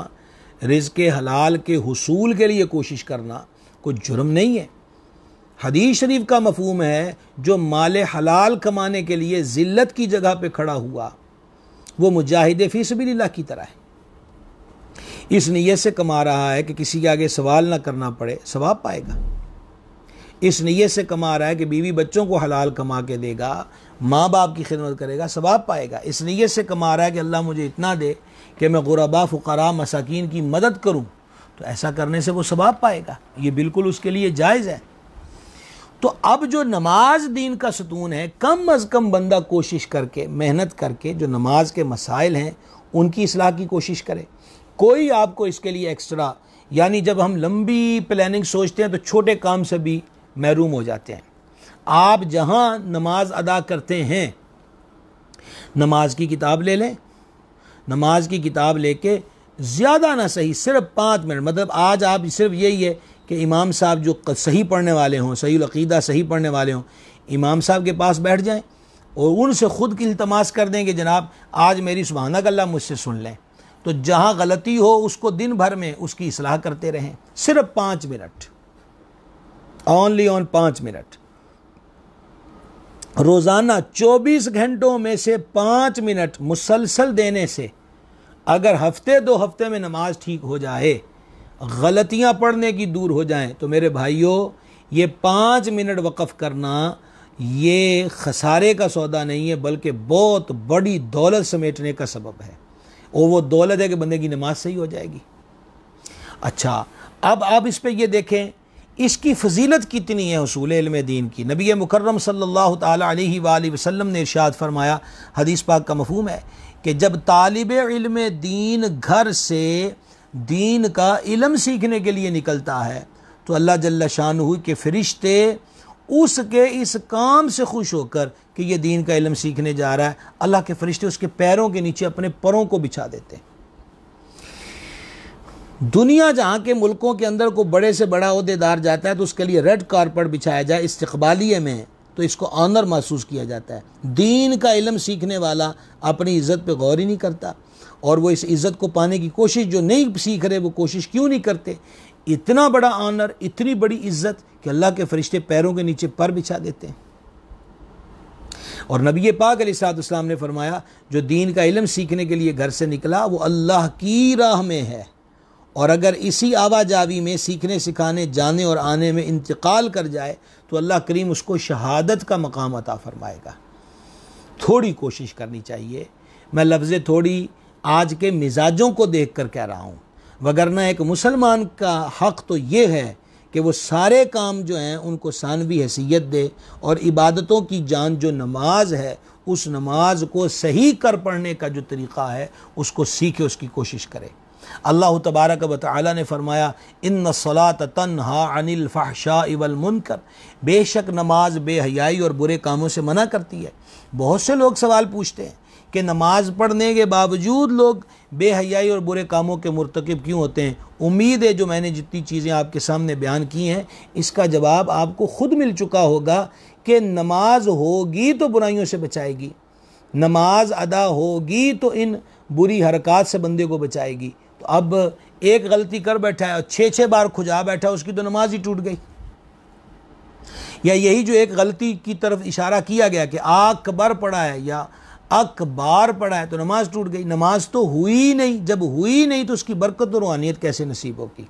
रिज़ हलाल के हसूल के लिए कोशिश करना कोई जुर्म नहीं है हदीस शरीफ का मफहम है जो माल हलाल कमाने के लिए ज़िल्त की जगह पर खड़ा हुआ वो मुजाहिद फ़ी सबील्ला की तरह है इस नीयत से कमा रहा है कि किसी के आगे सवाल ना करना पड़े सवाब पाएगा इस नीयत से कमा रहा है कि बीवी बच्चों को हलाल कमा के देगा माँ बाप की खिदमत करेगा सवाब पाएगा इस नीयत से कमा रहा है कि अल्लाह मुझे इतना दे कि मैं गुरबा फ़ुकरा मसाकिन की मदद करूँ तो ऐसा करने से वो सवाब पाएगा ये बिल्कुल उसके लिए जायज़ है तो अब जो नमाज दीन का सतून है कम अज़ कम बंदा कोशिश करके मेहनत करके जो नमाज के मसाइल हैं उनकी असलाह की कोशिश करे कोई आपको इसके लिए एक्स्ट्रा यानी जब हम लंबी प्लानिंग सोचते हैं तो छोटे काम से भी महरूम हो जाते हैं आप जहाँ नमाज अदा करते हैं नमाज की किताब ले लें नमाज की किताब लेके ज़्यादा ना सही सिर्फ पाँच मिनट मतलब आज आप सिर्फ यही है कि इमाम साहब जो सही पढ़ने वाले हों सही अकीदा सही पढ़ने वाले हों इमाम साहब के पास बैठ जाएं और उनसे ख़ुद की इल्तमास कर दें कि जनाब आज मेरी सुबहाना अल्लाह मुझसे सुन लें तो जहाँ गलती हो उसको दिन भर में उसकी असलाह करते रहें सिर्फ पाँच मिनट ओनली ऑन पाँच मिनट रोज़ाना चौबीस घंटों में से पाँच मिनट मुसलसल देने से अगर हफ्ते दो हफ्ते में नमाज ठीक हो जाए गलतियाँ पढ़ने की दूर हो जाएं तो मेरे भाइयों ये पाँच मिनट वक़फ़ करना ये खसारे का सौदा नहीं है बल्कि बहुत बड़ी दौलत समेटने का सबब है और वो दौलत है कि बंदे की नमाज सही हो जाएगी अच्छा अब आप इस पर यह देखें इसकी फजीलत कितनी है उसूल इल्म दीन की नबी मुकर्रम सल्लल्लाहु अलैहि वसल्लम ने इरशाद फरमाया हदीस पाक का मफहम है कि जब तालब इल्म दीन घर से दीन का इलम सीखने के लिए निकलता है तो अल्लाह जल्ला शान के फरिश्ते उसके इस काम से खुश होकर कि ये दीन का इलम सीखने जा रहा है अल्लाह के फरिश्ते उसके पैरों के नीचे अपने परों को बिछा देते हैं दुनिया जहाँ के मुल्कों के अंदर को बड़े से बड़ा अहदेदार जाता है तो उसके लिए रेड कारपेट बिछाया जाए इस्तबालिए में तो इसको ऑनर महसूस किया जाता है दीन का इलम सीखने वाला अपनी इज़्ज़त पे गौर ही नहीं करता और वो इस इज़्ज़त को पाने की कोशिश जो नहीं सीख रहे वो कोशिश क्यों नहीं करते इतना बड़ा आनर इतनी बड़ी इज़्ज़त कि अल्लाह के फरिश्ते पैरों के नीचे पर बिछा देते हैं और नबी पाक अलीसलाम ने फरमाया जो दीन का इलम सीखने के लिए घर से निकला वो अल्लाह की राह में है और अगर इसी आवाजावी में सीखने सिखाने जाने और आने में इंतकाल कर जाए तो अल्लाह करीम उसको शहादत का मकाम अता फ़रमाएगा थोड़ी कोशिश करनी चाहिए मैं लफ्ज़ थोड़ी आज के मिजाजों को देख कर कह रहा हूँ वगरना एक मुसलमान का हक़ तो ये है कि वो सारे काम जो हैं उनको सानवी हैसियत दे और इबादतों की जान जो नमाज है उस नमाज को सही कर पढ़ने का जो तरीक़ा है उसको सीखे उसकी कोशिश करे अल्लाह तबारक व ने फरमाया इन सलात तनहा अनिल फ़ाहशा इवल मुनकर बेशक नमाज बेहयाई और बुरे कामों से मना करती है बहुत से लोग सवाल पूछते हैं कि नमाज पढ़ने के बावजूद लोग बेहयाई और बुरे कामों के मरतकब क्यों होते हैं उम्मीद है जो मैंने जितनी चीज़ें आपके सामने बयान की हैं इसका जवाब आपको ख़ुद मिल चुका होगा कि नमाज होगी तो बुराइयों से बचाएगी नमाज अदा होगी तो इन बुरी हरकत से बंदे को बचाएगी तो अब एक गलती कर बैठा है और छः छः बार खुजा बैठा उसकी तो नमाज ही टूट गई या यही जो एक गलती की तरफ इशारा किया गया कि आग कबर पड़ा है या अखबार पढ़ा है तो नमाज टूट गई नमाज तो हुई ही नहीं जब हुई ही नहीं तो उसकी बरकत और रूहानियत कैसे नसीब होगी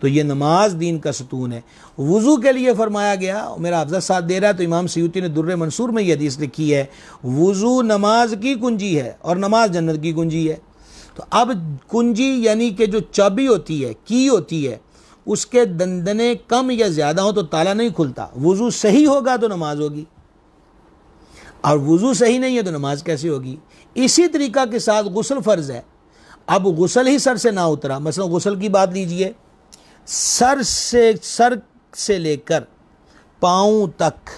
तो ये नमाज दीन का सतून है वज़ू के लिए फरमाया गया मेरा अफजा साथ दे रहा है तो इमाम सयूती ने दुर्र मंसूर में यह हदीस लिखी है वज़ू नमाज की कुंजी है और नमाज जन्नत की कुंजी है तो अब कुंजी यानी कि जो चाबी होती है की होती है उसके दंदने कम या ज़्यादा हो तो ताला नहीं खुलता वज़ू सही होगा तो नमाज होगी और वज़ू सही नहीं है तो नमाज कैसी होगी इसी तरीका के साथ गसल फ़र्ज है अब गसल ही सर से ना उतरा मसलन गसल की बात लीजिए सर से सर से लेकर पाँव तक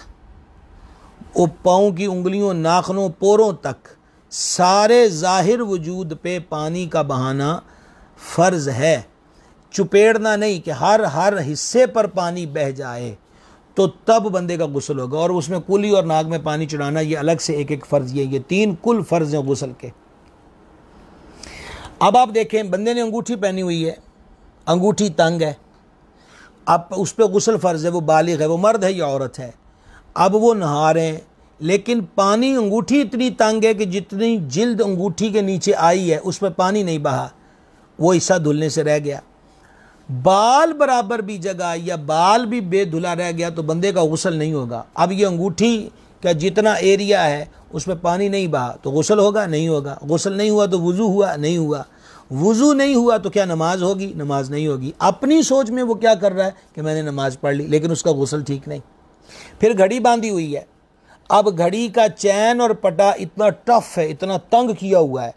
वो पाँव की उंगलियों नाखनों पोरों तक सारे ज़ाहिर वजूद पे पानी का बहाना फ़र्ज़ है चुपेड़ना नहीं कि हर हर हिस्से पर पानी बह जाए तो तब बंदे का गसल होगा और उसमें कुली और नाग में पानी चढ़ाना ये अलग से एक एक फ़र्ज़ ये ये तीन कुल फ़र्ज़ हैं गसल के अब आप देखें बंदे ने अंगूठी पहनी हुई है अंगूठी तंग है अब उस पर गसल फ़र्ज़ है वो बालिग है वो मर्द है या औरत है अब वो नहा रहे हैं लेकिन पानी अंगूठी इतनी तंग है कि जितनी जिल्द अंगूठी के नीचे आई है उस पर पानी नहीं बहा वो हिस्सा धुलने से रह गया बाल बराबर भी जगह या बाल भी बेधुला रह गया तो बंदे का गसल नहीं होगा अब ये अंगूठी का जितना एरिया है उसमें पानी नहीं बहा तो गसल होगा नहीं होगा गसल नहीं हुआ तो वज़ू हुआ नहीं हुआ वज़ू नहीं हुआ तो क्या नमाज होगी नमाज नहीं होगी अपनी सोच में वो क्या कर रहा है कि मैंने नमाज पढ़ ली लेकिन उसका गसल ठीक नहीं फिर घड़ी बांधी हुई है अब घड़ी का चैन और पटा इतना टफ है इतना तंग किया हुआ है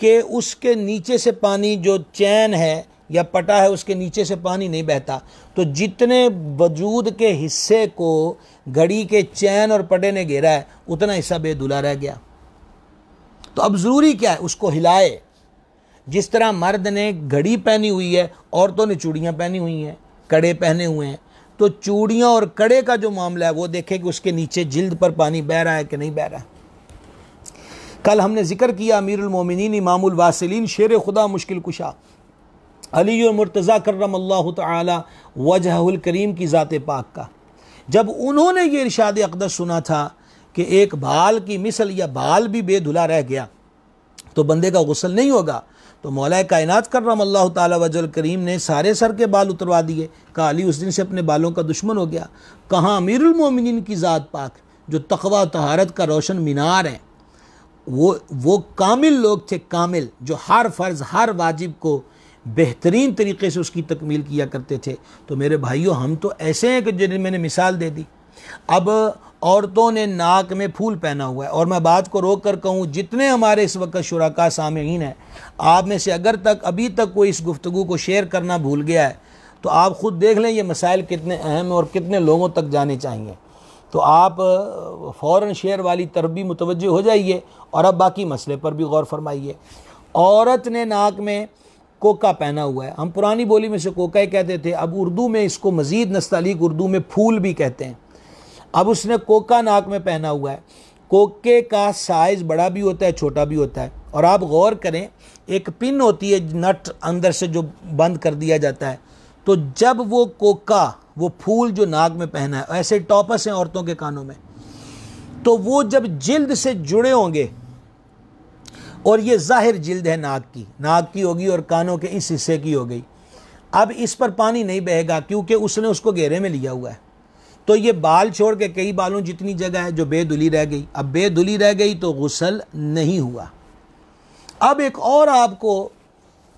कि उसके नीचे से पानी जो चैन है या पटा है उसके नीचे से पानी नहीं बहता तो जितने वजूद के हिस्से को घड़ी के चैन और पटे ने घेरा है उतना हिस्सा बेदुला रह गया तो अब ज़रूरी क्या है उसको हिलाए जिस तरह मर्द ने घड़ी पहनी हुई है औरतों ने चूड़ियाँ पहनी हुई हैं कड़े पहने हुए हैं तो चूड़ियाँ और कड़े का जो मामला है वो देखे कि उसके नीचे जिल्द पर पानी बह रहा है कि नहीं बह रहा है कल हमने जिक्र किया अमीरमिन इमामुल वासिलीन शेर खुदा मुश्किल कुशा अली और मुर्तज़ा करम अल्लाह तजहुल करीम की ज़ात पाक का जब उन्होंने ये इरशाद अकदस सुना था कि एक बाल की मिसल या बाल भी बेधुला रह गया तो बंदे का गसल नहीं होगा तो मौला कायनात करम अल्लाह तजल करीम ने सारे सर के बाल उतरवा दिए कहा अली उस दिन से अपने बालों का दुश्मन हो गया कहाँ अमीरमिन की ज़ात पाक जो तकवा तहारत का रोशन मीनार है वो वो कामिल लोग थे कामिल जो हर फ़र्ज़ हर वाजिब को बेहतरीन तरीके से उसकी तकमील किया करते थे तो मेरे भाइयों हम तो ऐसे हैं कि जिन्हें मैंने मिसाल दे दी अब औरतों ने नाक में फूल पहना हुआ है और मैं बात को रोक कर कहूँ जितने हमारे इस वक्त शुराक़ा सामीन है आप में से अगर तक अभी तक कोई इस गुफ्तु को शेयर करना भूल गया है तो आप ख़ुद देख लें ये मसाइल कितने अहम और कितने लोगों तक जाने चाहिए तो आप फ़ौर शेयर वाली तरफ भी मुतवजह हो जाइए और अब बाकी मसले पर भी गौर फरमाइए औरत ने नाक में कोका पहना हुआ है हम पुरानी बोली में से कोका ही कहते थे अब उर्दू में इसको मज़ीद नस्तालीक उर्दू में फूल भी कहते हैं अब उसने कोका नाक में पहना हुआ है कोके का साइज़ बड़ा भी होता है छोटा भी होता है और आप गौर करें एक पिन होती है नट अंदर से जो बंद कर दिया जाता है तो जब वो कोका वो फूल जो नाक में पहना है ऐसे टॉपस हैं औरतों के कानों में तो वो जब जिल्द से जुड़े होंगे और ये ज़ाहिर जिल्द है नाक की नाक की होगी और कानों के इस हिस्से की हो गई अब इस पर पानी नहीं बहेगा क्योंकि उसने उसको घेरे में लिया हुआ है तो ये बाल छोड़ के कई बालों जितनी जगह है जो बेदुली रह गई अब बेदुली रह गई तो गुसल नहीं हुआ अब एक और आपको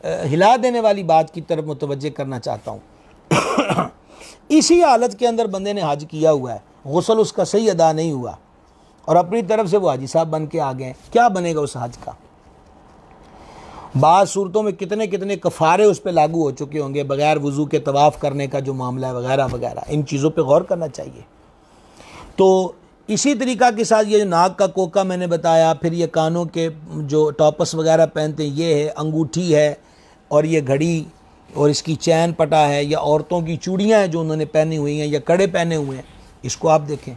हिला देने वाली बात की तरफ मुतवजह करना चाहता हूँ [coughs] इसी हालत के अंदर बंदे ने हज किया हुआ है गसल उसका सही अदा नहीं हुआ और अपनी तरफ से वो हाजी साहब बन के आ गए क्या बनेगा उस हज का बाद सूरतों में कितने कितने कफ़ारे उस पर लागू हो चुके होंगे बग़ैर वज़ू के तवाफ़ करने का जो मामला है वगैरह वगैरह इन चीज़ों पर गौर करना चाहिए तो इसी तरीका के साथ ये जो नाक का कोका मैंने बताया फिर ये कानों के जो टॉपस वगैरह पहनते हैं ये है अंगूठी है और ये घड़ी और इसकी चैन पटा है या औरतों की चूड़ियाँ हैं जो उन्होंने पहनी हुई हैं या कड़े पहने हुए हैं इसको आप देखें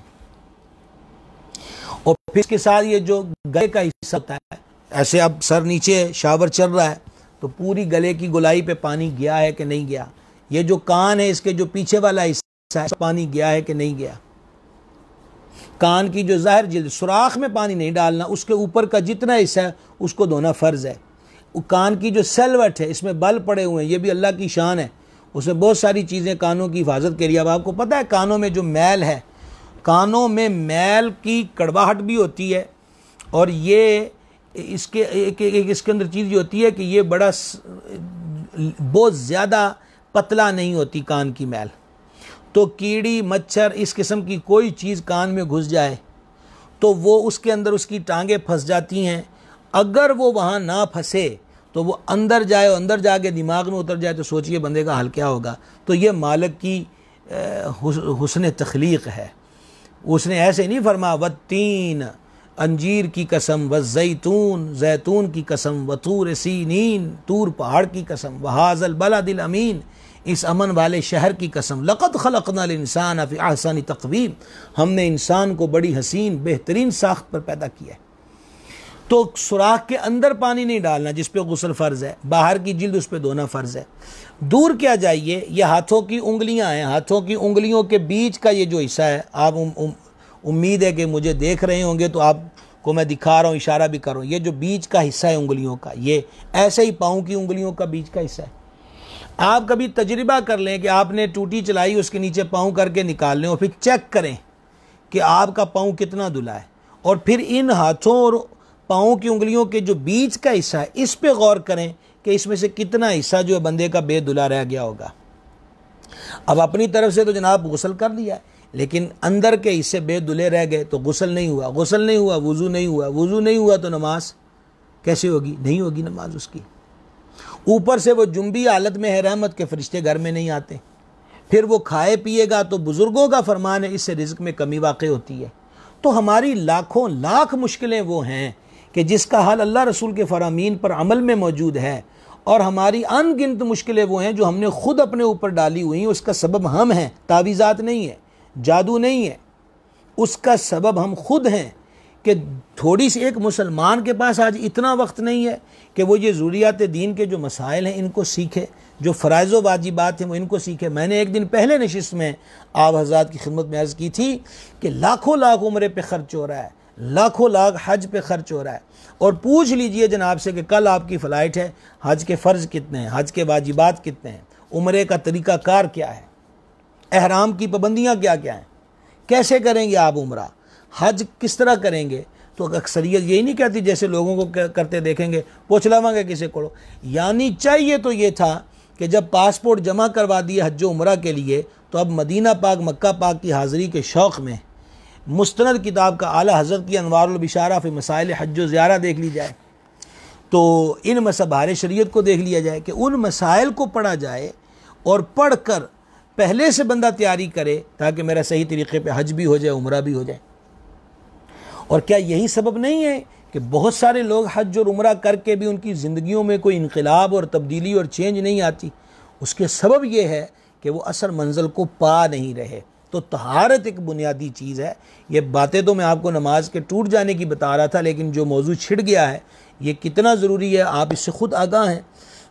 और फिर इसके साथ ये जो गले का हिस्सा होता है ऐसे अब सर नीचे शावर चल रहा है तो पूरी गले की गुलाई पे पानी गया है कि नहीं गया ये जो कान है इसके जो पीछे वाला हिस्सा है पानी गया है कि नहीं गया कान की जो जहर जिल्द सुराख में पानी नहीं डालना उसके ऊपर का जितना हिस्सा है उसको धोना फ़र्ज़ है कान की जो सेलवट है इसमें बल पड़े हुए हैं ये भी अल्लाह की शान है उसमें बहुत सारी चीज़ें कानों की हिफाजत के लिए अब आपको पता है कानों में जो मैल है कानों में मैल की कड़वाहट भी होती है और ये इसके एक एक इसके अंदर चीज़ ये होती है कि ये बड़ा बहुत ज़्यादा पतला नहीं होती कान की मैल तो कीड़ी मच्छर इस किस्म की कोई चीज़ कान में घुस जाए तो वो उसके अंदर उसकी टांगे फंस जाती हैं अगर वो वहाँ ना फंसे तो वो अंदर जाए और अंदर जाके दिमाग में उतर जाए तो सोचिए बंदे का हाल क्या होगा तो ये मालक की हुसन तख्लीक है उसने ऐसे नहीं फरमा व तीन अंजीर की कसम व जैतून जैतून की कसम व तूर सीनीन तूर पहाड़ की कसम व हाजल बला दिल अमीन इस अमन वाले शहर की कसम लक़त खलक इंसान अफ आसानी तकवीम हमने इंसान को बड़ी हसीन बेहतरीन साख्त पर पैदा किया है तो सुराख के अंदर पानी नहीं डालना जिस पर गसल फ़र्ज़ है बाहर की जिल्द उस पर धोना फ़र्ज़ है दूर क्या जाइए यह हाथों की उंगलियां हैं हाथों की उंगलियों के बीच का ये जो हिस्सा है आप उम, उम, उम्मीद है कि मुझे देख रहे होंगे तो आपको मैं दिखा रहा हूँ इशारा भी कर रहा हूँ ये जो बीच का हिस्सा है उंगलियों का ये ऐसे ही पाँव की उंगलियों का बीच का हिस्सा है आप कभी तजर्बा कर लें कि आपने टूटी चलाई उसके नीचे पाँव करके निकाल लें और फिर चेक करें कि आपका पाँव कितना धुला है और फिर इन हाथों और पाँव की उंगलियों के जो बीच का हिस्सा है इस पर गौर करें कि इसमें से कितना हिस्सा जो है बंदे का बेदुला रह गया होगा अब अपनी तरफ से तो जनाब गसल कर लिया है लेकिन अंदर के हिस्से बेदुले रह गए तो गसल नहीं हुआ गसल नहीं हुआ वज़ू नहीं हुआ वज़ू नहीं हुआ तो नमाज कैसे होगी नहीं होगी नमाज उसकी ऊपर से वो जुम्बी हालत में है रहमत के फरिश्ते घर में नहीं आते फिर वो खाए पिएगा तो बुज़ुर्गों का फरमान है इससे रिज्क में कमी वाक़ होती है तो हमारी लाखों लाख मुश्किलें वो हैं कि जिसका हल अल्लाह रसूल के फरामीन पर अमल में मौजूद है और हमारी अनगिनत मुश्किलें वो हैं जो हमने खुद अपने ऊपर डाली हुई हैं उसका सबब हम हैं तावीज़ात नहीं है जादू नहीं है उसका सबब हम खुद हैं कि थोड़ी सी एक मुसलमान के पास आज इतना वक्त नहीं है कि वो ये ज़रूरियात दीन के जो मसाइल हैं इनको सीखे जो वाजी बात हैं वो इनको सीखे मैंने एक दिन पहले नशस्त में आप हजरात की खिदमत में अर्ज़ की थी कि लाखों लाख उम्र पे खर्च हो रहा है लाखों लाख हज पे खर्च हो रहा है और पूछ लीजिए जनाब से कि कल आपकी फ़्लाइट है हज के फ़र्ज़ कितने हैं हज के वाजिबात कितने हैं उम्र का तरीक़ाकार क्या है अहराम की पाबंदियाँ क्या क्या हैं कैसे करेंगे आप उम्र हज किस तरह करेंगे तो अक्सरियत यही नहीं कहती जैसे लोगों को करते देखेंगे पूछ लवेंगे किसी को यानी चाहिए तो ये था कि जब पासपोर्ट जमा करवा दिए हज उम्र के लिए तो अब मदीना पाक मक्का पाक की हाज़िरी के शौक़ में मुस्तनद किताब का आला हज़रत की अनवारबिशारा फिर मसाइल हज ज़्यारा देख ली जाए तो इन मसबार शरीयत को देख लिया जाए कि उन मसाइल को पढ़ा जाए और पढ़ कर पहले से बंदा तैयारी करे ताकि मेरा सही तरीके पे हज भी हो जाए उम्र भी हो जाए और क्या यही सबब नहीं है कि बहुत सारे लोग हज और उम्र करके भी उनकी ज़िंदगियों में कोई इनकलाब और तब्दीली और चेंज नहीं आती उसके सबब यह है कि वो असर मंजिल को पा नहीं रहे तो तहारत एक बुनियादी चीज़ है ये बातें तो मैं आपको नमाज के टूट जाने की बता रहा था लेकिन जो मौजू छिड़ गया है ये कितना ज़रूरी है आप इससे ख़ुद आगाह हैं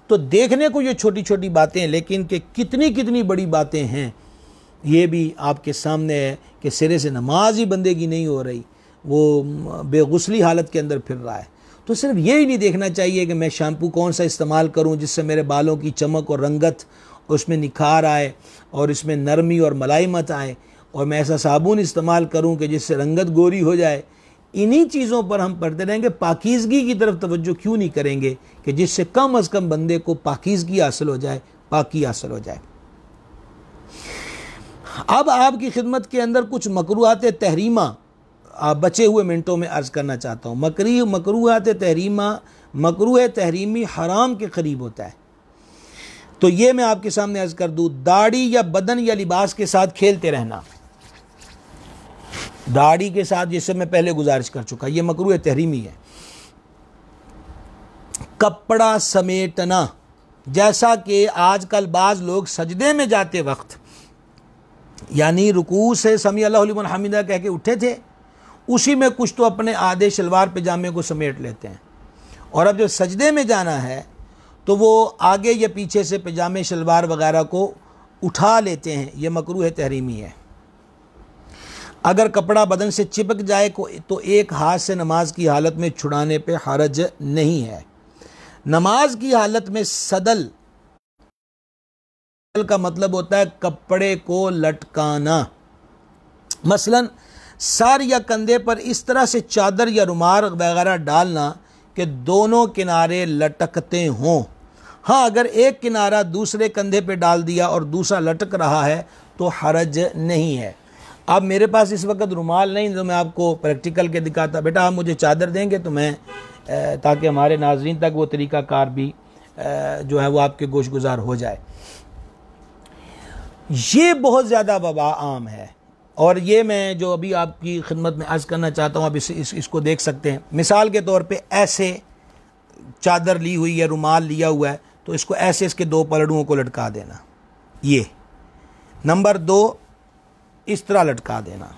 तो देखने को ये छोटी छोटी बातें लेकिन कि कितनी कितनी बड़ी बातें हैं ये भी आपके सामने है कि सिरे से नमाज ही बंदेगी नहीं हो रही वो बेगसली हालत के अंदर फिर रहा है तो सिर्फ ये ही नहीं देखना चाहिए कि मैं शैम्पू कौन सा इस्तेमाल करूँ जिससे मेरे बालों की चमक और रंगत उसमें निखार आए और इसमें नरमी और मलाइमत आए और मैं ऐसा साबुन इस्तेमाल करूं कि जिससे रंगत गोरी हो जाए इन्हीं चीज़ों पर हम पढ़ते रहेंगे पाकिजगी की तरफ तवज्जो क्यों नहीं करेंगे कि जिससे कम अज़ कम बंदे को पाकिजगी हासिल हो जाए पाकि हासिल हो जाए अब आपकी खिदमत के अंदर कुछ मकरूहत तहरीमा बचे हुए मिनटों में अर्ज़ करना चाहता हूँ मकरी मकरूहत तहरीमा मकरू तहरीमी हराम के करीब होता है तो ये मैं आपके सामने अर्ज़ कर दूँ दाढ़ी या बदन या लिबास के साथ खेलते रहना दाढ़ी के साथ जिससे मैं पहले गुजारिश कर चुका ये मकरू तहरीमी है कपड़ा समेटना जैसा कि आजकल बाज़ लोग सजदे में जाते वक्त यानी रुकू से समी अल्लाह हमिदा कह के उठे थे उसी में कुछ तो अपने आधे शलवार पैजामे को समेट लेते हैं और अब जब सजदे में जाना है तो वो आगे या पीछे से पैजामे शलवार वगैरह को उठा लेते हैं ये मकरू तहरीमी है अगर कपड़ा बदन से चिपक जाए तो एक हाथ से नमाज की हालत में छुड़ाने पे हरज नहीं है नमाज की हालत में सदल का मतलब होता है कपड़े को लटकाना मसलन सर या कंधे पर इस तरह से चादर या रुमाल वगैरह डालना कि दोनों किनारे लटकते हों हाँ अगर एक किनारा दूसरे कंधे पे डाल दिया और दूसरा लटक रहा है तो हरज नहीं है अब मेरे पास इस वक्त रुमाल नहीं तो मैं आपको प्रैक्टिकल के दिखाता बेटा आप मुझे चादर देंगे तो मैं ताकि हमारे नाजरन तक वो तरीक़ाकार भी जो है वो आपके गोश गुजार हो जाए ये बहुत ज़्यादा वबा आम है और ये मैं जो अभी आपकी खिदमत में अर्ज़ करना चाहता हूँ आप इस, इस, इसको देख सकते हैं मिसाल के तौर पे ऐसे चादर ली हुई है रुमाल लिया हुआ है तो इसको ऐसे इसके दो पलड़ुओं को लटका देना ये नंबर दो इस तरह लटका देना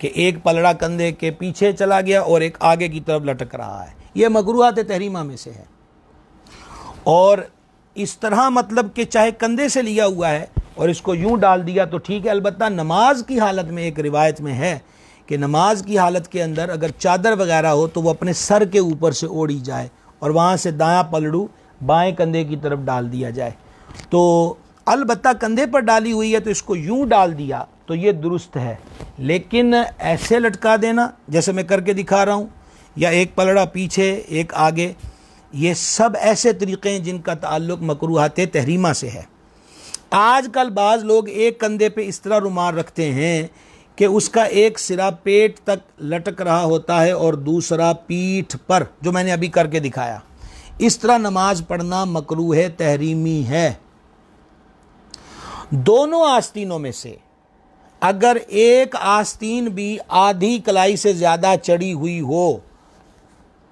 कि एक पलड़ा कंधे के पीछे चला गया और एक आगे की तरफ लटक रहा है यह मकरूहत तहरीमा में से है और इस तरह मतलब कि चाहे कंधे से लिया हुआ है और इसको यूं डाल दिया तो ठीक है अलबत्त नमाज की हालत में एक रिवायत में है कि नमाज की हालत के अंदर अगर चादर वगैरह हो तो वह अपने सर के ऊपर से ओढ़ी जाए और वहाँ से दाया पलड़ू बाएँ कंधे की तरफ डाल दिया जाए तो अलबत्त कंधे पर डाली हुई है तो इसको यूं डाल दिया तो ये दुरुस्त है लेकिन ऐसे लटका देना जैसे मैं करके दिखा रहा हूँ या एक पलड़ा पीछे एक आगे ये सब ऐसे तरीक़े हैं जिनका ताल्लुक मकरूहत तहरीमा से है आजकल बाज़ लोग एक कंधे पे इस तरह रुमाल रखते हैं कि उसका एक सिरा पेट तक लटक रहा होता है और दूसरा पीठ पर जो मैंने अभी करके दिखाया इस तरह नमाज पढ़ना मकरूह तहरीमी है दोनों आस्तीनों में से अगर एक आस्तीन भी आधी कलाई से ज़्यादा चढ़ी हुई हो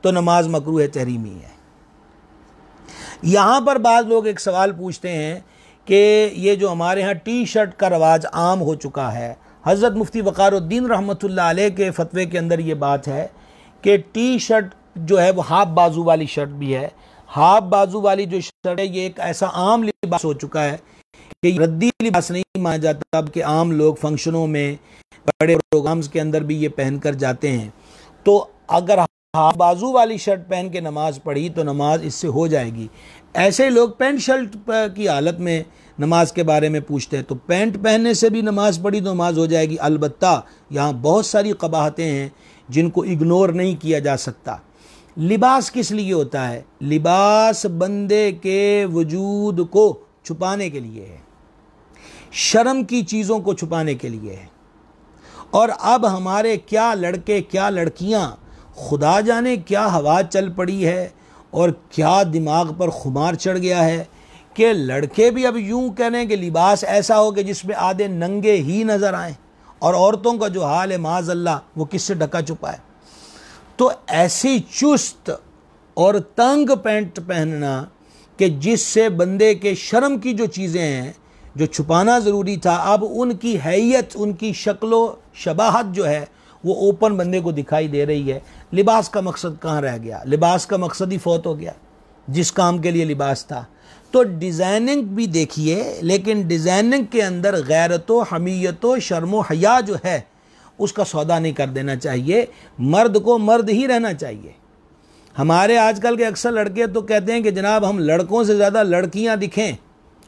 तो नमाज मकरू है तहरीमी है यहाँ पर बाद लोग एक सवाल पूछते हैं कि ये जो हमारे यहाँ टी शर्ट का रवाज आम हो चुका है हज़रत मुफ्ती वक़ारुद्दीन रहमत के फतवे के अंदर ये बात है कि टी शर्ट जो है वो हाफ बाजू वाली शर्ट भी है हाफ बाजू वाली जो शर्ट है ये एक ऐसा आम लिबास हो चुका है कि रद्दी लिबास नहीं माना जाता अब कि आम लोग फंक्शनों में बड़े प्रोग्राम्स के अंदर भी ये पहन कर जाते हैं तो अगर हाफ बाजू वाली शर्ट पहन के नमाज पढ़ी तो नमाज इससे हो जाएगी ऐसे लोग पैंट शर्ट की हालत में नमाज के बारे में पूछते हैं तो पैंट पहनने से भी नमाज पढ़ी तो नमाज हो जाएगी अलबत्ता यहाँ बहुत सारी कबाहतें हैं जिनको इग्नोर नहीं किया जा सकता लिबास किस लिए होता है लिबास बंदे के वजूद को छुपाने के लिए है शर्म की चीज़ों को छुपाने के लिए है और अब हमारे क्या लड़के क्या लड़कियां खुदा जाने क्या हवा चल पड़ी है और क्या दिमाग पर खुमार चढ़ गया है कि लड़के भी अब यूं हैं कि लिबास ऐसा हो कि जिसमें आधे नंगे ही नज़र आएँ और औरतों का जो हाल है माजल्ला वो किससे ढका छुपा है तो ऐसी चुस्त और तंग पैंट पहनना कि जिससे बंदे के शर्म की जो चीज़ें हैं जो छुपाना ज़रूरी था अब उनकी हैत उनकी शक्लो शबाहत जो है वो ओपन बंदे को दिखाई दे रही है लिबास का मकसद कहाँ रह गया लिबास का मकसद ही फौत हो गया जिस काम के लिए लिबास था तो डिज़ाइनिंग भी देखिए लेकिन डिज़ाइनिंग के अंदर गैरत हमीयत शर्म हया जो है उसका सौदा नहीं कर देना चाहिए मर्द को मर्द ही रहना चाहिए हमारे आजकल के अक्सर लड़के तो कहते हैं कि जनाब हम लड़कों से ज़्यादा लड़कियाँ दिखें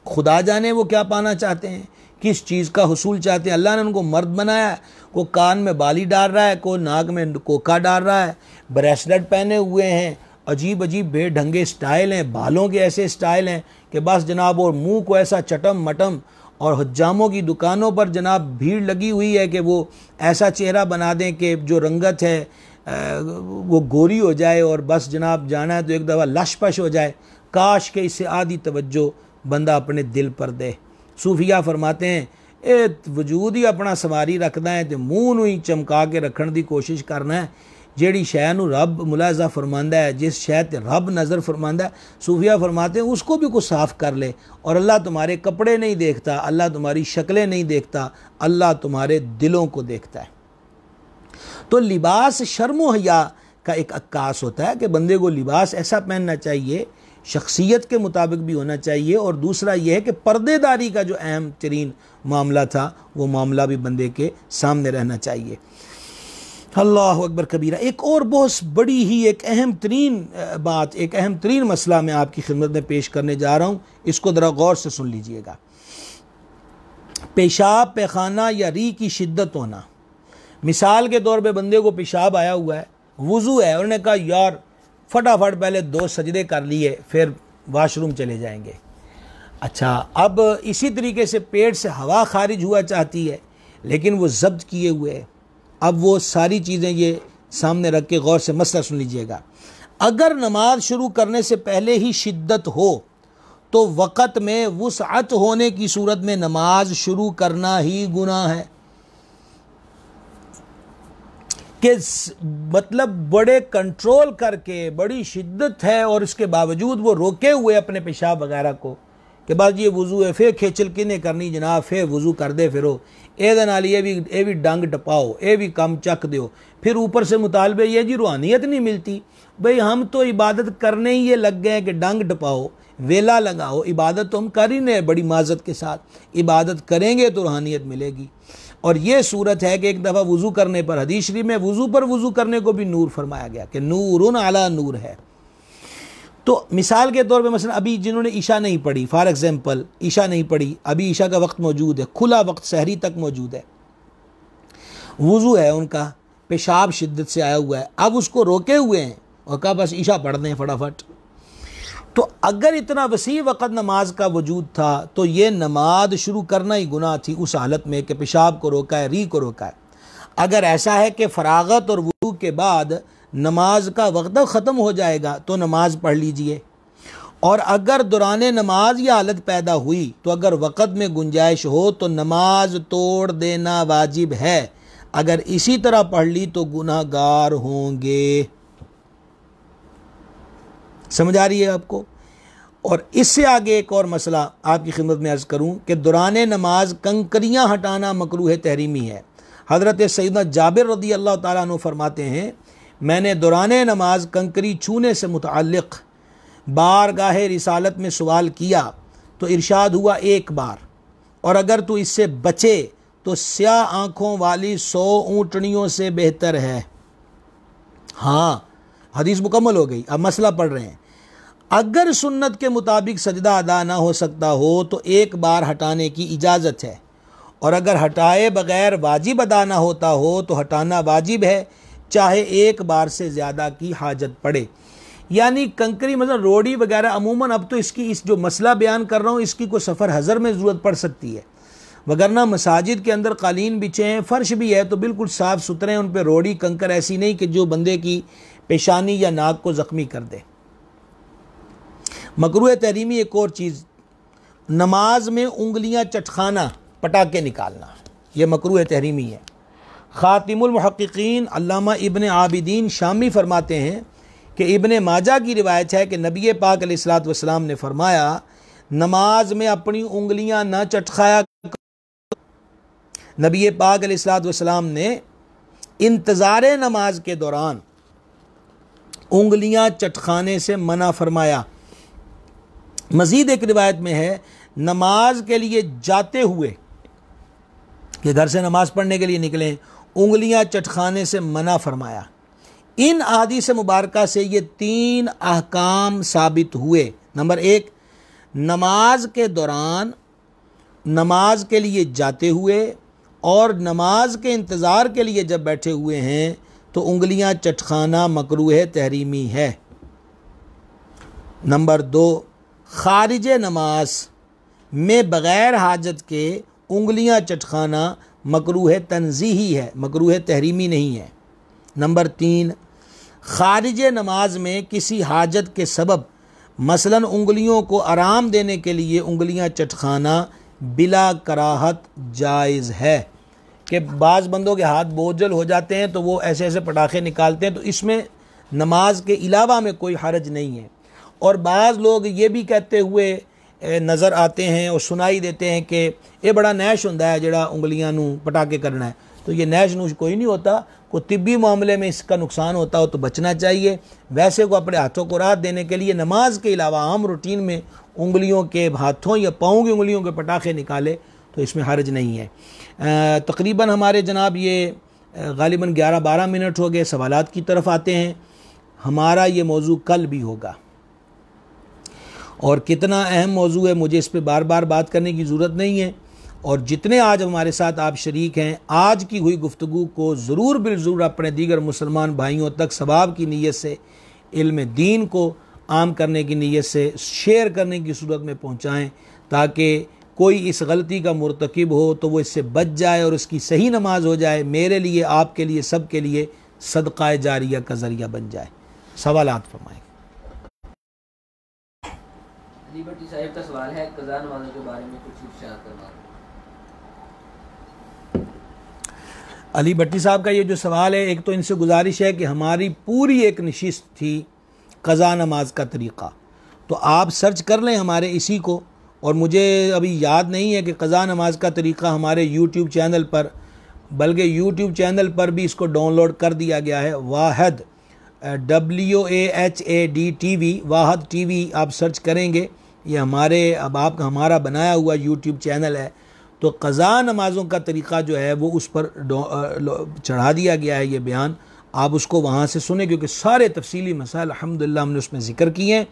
खुदा जाने वो क्या पाना चाहते हैं किस चीज़ का हसूल चाहते हैं अल्लाह ने उनको मर्द बनाया को कान में बाली डाल रहा है को नाक में कोका डाल रहा है ब्रेसलेट पहने हुए हैं अजीब अजीब बेढंगे स्टाइल हैं बालों के ऐसे स्टाइल हैं कि बस जनाब और मुंह को ऐसा चटम मटम और हजामों की दुकानों पर जनाब भीड़ लगी हुई है कि वो ऐसा चेहरा बना दें कि जो रंगत है वो गोरी हो जाए और बस जनाब जाना है तो एक दफ़ा लश हो जाए काश के इससे आधी तवज्जो बंदा अपने दिल पर दे सूफिया फरमाते हैं ये वजूद ही अपना सवारी रखना है तो मूँह न ही चमका के ਰੱਖਣ की कोशिश करना है ਜਿਹੜੀ ਸ਼ੈ ਨੂੰ ਰੱਬ ਮੁਲਾਜ਼ਾ ਫਰਮਾਂਦਾ जिस शह ਤੇ नज़र फरमा ਫਰਮਾਂਦਾ ਹੈ ਸੂਫੀਆ हैं उसको भी कुछ साफ कर ले और अल्लाह तुम्हारे कपड़े नहीं देखता अल्लाह तुम्हारी शक्लें नहीं देखता अल्लाह तुम्हारे दिलों को देखता है तो लिबास शर्म हया का एक अक्कास होता है कि बंदे को लिबास ऐसा पहनना चाहिए शख्सियत के मुताबिक भी होना चाहिए और दूसरा यह है कि पर्देदारी का जो अहम तरीन मामला था वो मामला भी बंदे के सामने रहना चाहिए अल्लाह अकबर कबीरा एक और बहुत बड़ी ही एक अहम तरीन बात एक अहम तरीन मसला मैं आपकी खिदमत में पेश करने जा रहा हूँ इसको ज़रा गौर से सुन लीजिएगा पेशाब पैखाना या री की शिद्दत होना मिसाल के तौर पर बंदे को पेशाब आया हुआ है वज़ू है उन्होंने कहा यार फटाफट पहले दो सजदे कर लिए फिर वाशरूम चले जाएंगे अच्छा अब इसी तरीके से पेट से हवा खारिज हुआ चाहती है लेकिन वो जब्त किए हुए हैं अब वो सारी चीज़ें ये सामने रख के गौर से मसला सुन लीजिएगा अगर नमाज शुरू करने से पहले ही शिद्दत हो तो वक़्त में वसअत होने की सूरत में नमाज शुरू करना ही गुनाह है कि मतलब बड़े कंट्रोल करके बड़ी शिद्दत है और इसके बावजूद वो रोके हुए अपने पेशाब वगैरह को कि बस ये वज़ू है फिर खेचल किने करनी जनाब फिर वज़ू कर दे फिरो ये ये भी ये भी डंग टपाओ ये भी कम चक दो फिर ऊपर से मुतालबे ये जी रूहानियत नहीं मिलती भाई हम तो इबादत करने ही ये लग गए ਗਏ ਕਿ ਡੰਗ वेला लगाओ इबादत तो हम कर ही नहीं बड़ी माजत के साथ इबादत करेंगे तो रूहानियत मिलेगी और ये सूरत है कि एक दफ़ा वज़ू करने पर हदीश में वज़ू पर वज़ू करने को भी नूर फरमाया गया कि नूर आला नूर है तो मिसाल के तौर पे मसलन अभी जिन्होंने ईशा नहीं पढ़ी फॉर एग्ज़ाम्पल ईशा नहीं पढ़ी अभी ईशा का वक्त मौजूद है खुला वक्त शहरी तक मौजूद है वज़ू है उनका पेशाब शिद्दत से आया हुआ है अब उसको रोके हुए हैं और कहा बस ईशा पढ़ दें फटाफट तो अगर इतना वसी वक़्त नमाज का वजूद था तो ये नमाज शुरू करना ही गुनाह थी उस हालत में कि पेशाब को रोका है री को रोका है अगर ऐसा है कि फरागत और वजू के बाद नमाज का वक्त ख़त्म हो जाएगा तो नमाज पढ़ लीजिए और अगर दौरान नमाज यह हालत पैदा हुई तो अगर वक़्त में गुंजाइश हो तो नमाज तोड़ देना वाजिब है अगर इसी तरह पढ़ ली तो गुनाहगार होंगे समझ आ रही है आपको और इससे आगे एक और मसला आपकी खिदमत में अर्ज़ करूँ कि दुरान नमाज कंकरियाँ हटाना है तहरीमी है हज़रत सैदा जाबिर रदी अल्लाह तु फरमाते हैं मैंने दुरान नमाज कंकरी छूने से मुतक़ बार गाह रिसालत में सवाल किया तो इरशाद हुआ एक बार और अगर तू इससे बचे तो स्याह आँखों वाली सौ ऊँटनियों से बेहतर है हाँ हदीस मुकम्मल हो गई अब मसला पढ़ रहे हैं अगर सुन्नत के मुताबिक सजदा अदा ना हो सकता हो तो एक बार हटाने की इजाज़त है और अगर हटाए बगैर वाजिब अदा ना होता हो तो हटाना वाजिब है चाहे एक बार से ज़्यादा की हाजत पड़े यानी कंकरी मतलब रोड़ी वगैरह अमूमन अब तो इसकी इस जो मसला बयान कर रहा हूँ इसकी कोई सफ़र हज़र में ज़रूरत पड़ सकती है वगरना मसाजिद के अंदर कालीन बिछे हैं फ़र्श भी है तो बिल्कुल साफ़ सुथरे हैं उन पर रोड़ी कंकर ऐसी नहीं कि जो बंदे की पेशानी या नाक को ज़ख्मी कर दे मकरू तहरीमी एक और चीज़ नमाज में उंगलियां चटखाना पटाखे निकालना यह मकरू तहरीमी है ख़ातिमहक़ीन अलामा इबन आबिदीन शामी फरमाते हैं कि इबन माजा की रिवायत है कि नबी पाक सलात ने फरमाया नमाज में अपनी उंगलियां ना चटखाया नबी पाक वाम ने इंतज़ार नमाज के दौरान उंगलियां चटखाने से मना फरमाया मज़ीद एक रिवायत में है नमाज के लिए जाते हुए कि घर से नमाज पढ़ने के लिए निकलें उंगलियां चटखाने से मना फरमाया इन आदि से मुबारक से ये तीन अहकाम साबित हुए नंबर एक नमाज के दौरान नमाज के लिए जाते हुए और नमाज के इंतज़ार के लिए जब बैठे हुए हैं तो उंगलियां चटखाना मकरूह तहरीमी है नंबर दो खारिज नमाज में बग़ैर हाजत के उंगलियां चटखाना तनजी तनजीही है मकरूह तहरीमी नहीं है नंबर तीन खारिज नमाज में किसी हाजत के सबब मसलन उंगलियों को आराम देने के लिए उंगलियां चटखाना बिला कराहत जायज़ है कि बाज़ बंदों के हाथ बोझल हो जाते हैं तो वो ऐसे ऐसे पटाखे निकालते हैं तो इसमें नमाज के अलावा में कोई हरज नहीं है और बाज़ लोग ये भी कहते हुए नज़र आते हैं और सुनाई देते हैं कि ये बड़ा नैश ਹੁੰਦਾ है ਜਿਹੜਾ उंगलियाँ ਨੂੰ ਪਟਾਕੇ ਕਰਨਾ तो ये नैश नूश कोई नहीं होता को तिब्बी मामले में इसका नुकसान होता हो तो बचना चाहिए वैसे को अपने हाथों को राहत देने के लिए नमाज के अलावा आम रूटीन में उंगलियों के हाथों या पाँव की उंगलियों के पटाखे निकाले तो इसमें हर्ज नहीं है तकरीबन हमारे जनाब ये गालिबा ग्यारह बारह मिनट हो गए सवालत की तरफ आते हैं हमारा ये मौजू कल भी होगा और कितना अहम मौजू है मुझे इस पर बार बार बात करने की ज़रूरत नहीं है और जितने आज हमारे साथ आप शरीक हैं आज की हुई गुफ्तु को ज़रूर बिलज़ूर अपने दीगर मुसलमान भाइयों तक सबाब की नीयत से इल्म दीन को आम करने की नीयत से शेयर करने की सूरत में पहुँचाएँ ताकि कोई इस गलती का मरतकब हो तो वो इससे बच जाए और उसकी सही नमाज हो जाए मेरे लिए आपके लिए सब के लिए सदक़ा जारिया का ज़रिया बन जाए सवाल फरमाएँ का सवाल है कजा नमाजों के बारे में कुछ करना अली भट्टी साहब का ये जो सवाल है एक तो इनसे गुजारिश है कि हमारी पूरी एक नशिस्त थी कज़ा नमाज का तरीक़ा तो आप सर्च कर लें हमारे इसी को और मुझे अभी याद नहीं है कि कज़ा नमाज का तरीक़ा हमारे यूट्यूब चैनल पर बल्कि यूट्यूब चैनल पर भी इसको डाउनलोड कर दिया गया है वाहद W A H A D TV वी वाहद टी वी आप सर्च करेंगे ये हमारे अब आपका हमारा बनाया हुआ यूट्यूब चैनल है तो कज़ा नमाज़ों का तरीक़ा जो है वो उस पर चढ़ा दिया गया है ये बयान आप उसको वहाँ से सुने क्योंकि सारे तफसीली मसाइल अलहमदिल्ला हमने उसमें ज़िक्र किए हैं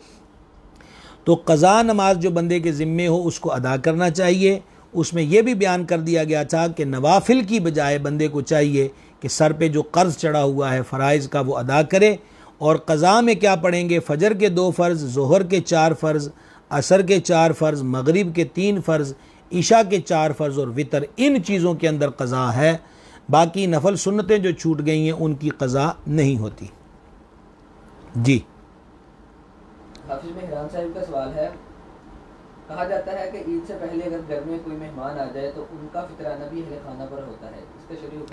तो कज़ा नमाज जो बंदे के ज़िम्मे हो उसको अदा करना चाहिए उसमें यह भी बयान कर दिया गया था कि नवाफिल की बजाय बंदे को चाहिए कि सर पे जो कर्ज़ चढ़ा हुआ है फ़राइज का वो अदा करे और कज़ा में क्या पढ़ेंगे फ़जर के दो फ़र्ज़ जहर के चार फ़र्ज़ असर के चार फ़र्ज़ मगरिब के तीन फ़र्ज़ ईशा के चार फ़र्ज़ और वितर इन चीज़ों के अंदर कज़ा है बाकी नफल सुन्नतें जो छूट गई हैं उनकी कज़ा नहीं होती जी कहा जाता है कि ईद से पहले घर में कोई मेहमान आ जाए तो उनका फितराना भी होता है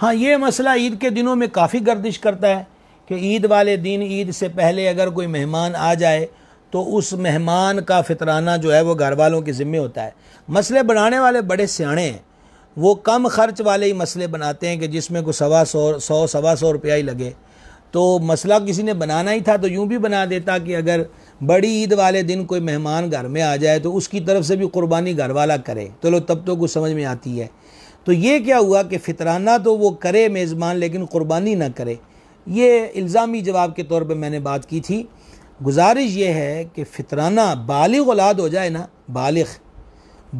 हाँ ये मसला ईद के दिनों में काफ़ी गर्दिश करता है कि ईद वाले दिन ईद से पहले अगर कोई मेहमान आ जाए तो उस मेहमान का फितराना जो है वो घर वालों के ज़िम्मे होता है मसले बनाने वाले बड़े सियाणे हैं वो कम खर्च वाले ही मसले बनाते हैं कि जिसमें कुछ सवा सौ सौ सवा सौ रुपया ही लगे तो मसला किसी ने बनाना ही था तो यूँ भी बना देता कि अगर बड़ी ईद वाले दिन कोई मेहमान घर में आ जाए तो उसकी तरफ से भी कुर्बानी घर वाला करे चलो तो तब तो कुछ समझ में आती है तो ये क्या हुआ कि फितराना तो वो करे मेज़बान लेकिन कुर्बानी ना करे ये इल्ज़ामी जवाब के तौर पर मैंने बात की थी गुजारिश ये है कि फितराना बालग औलाद हो जाए ना बालग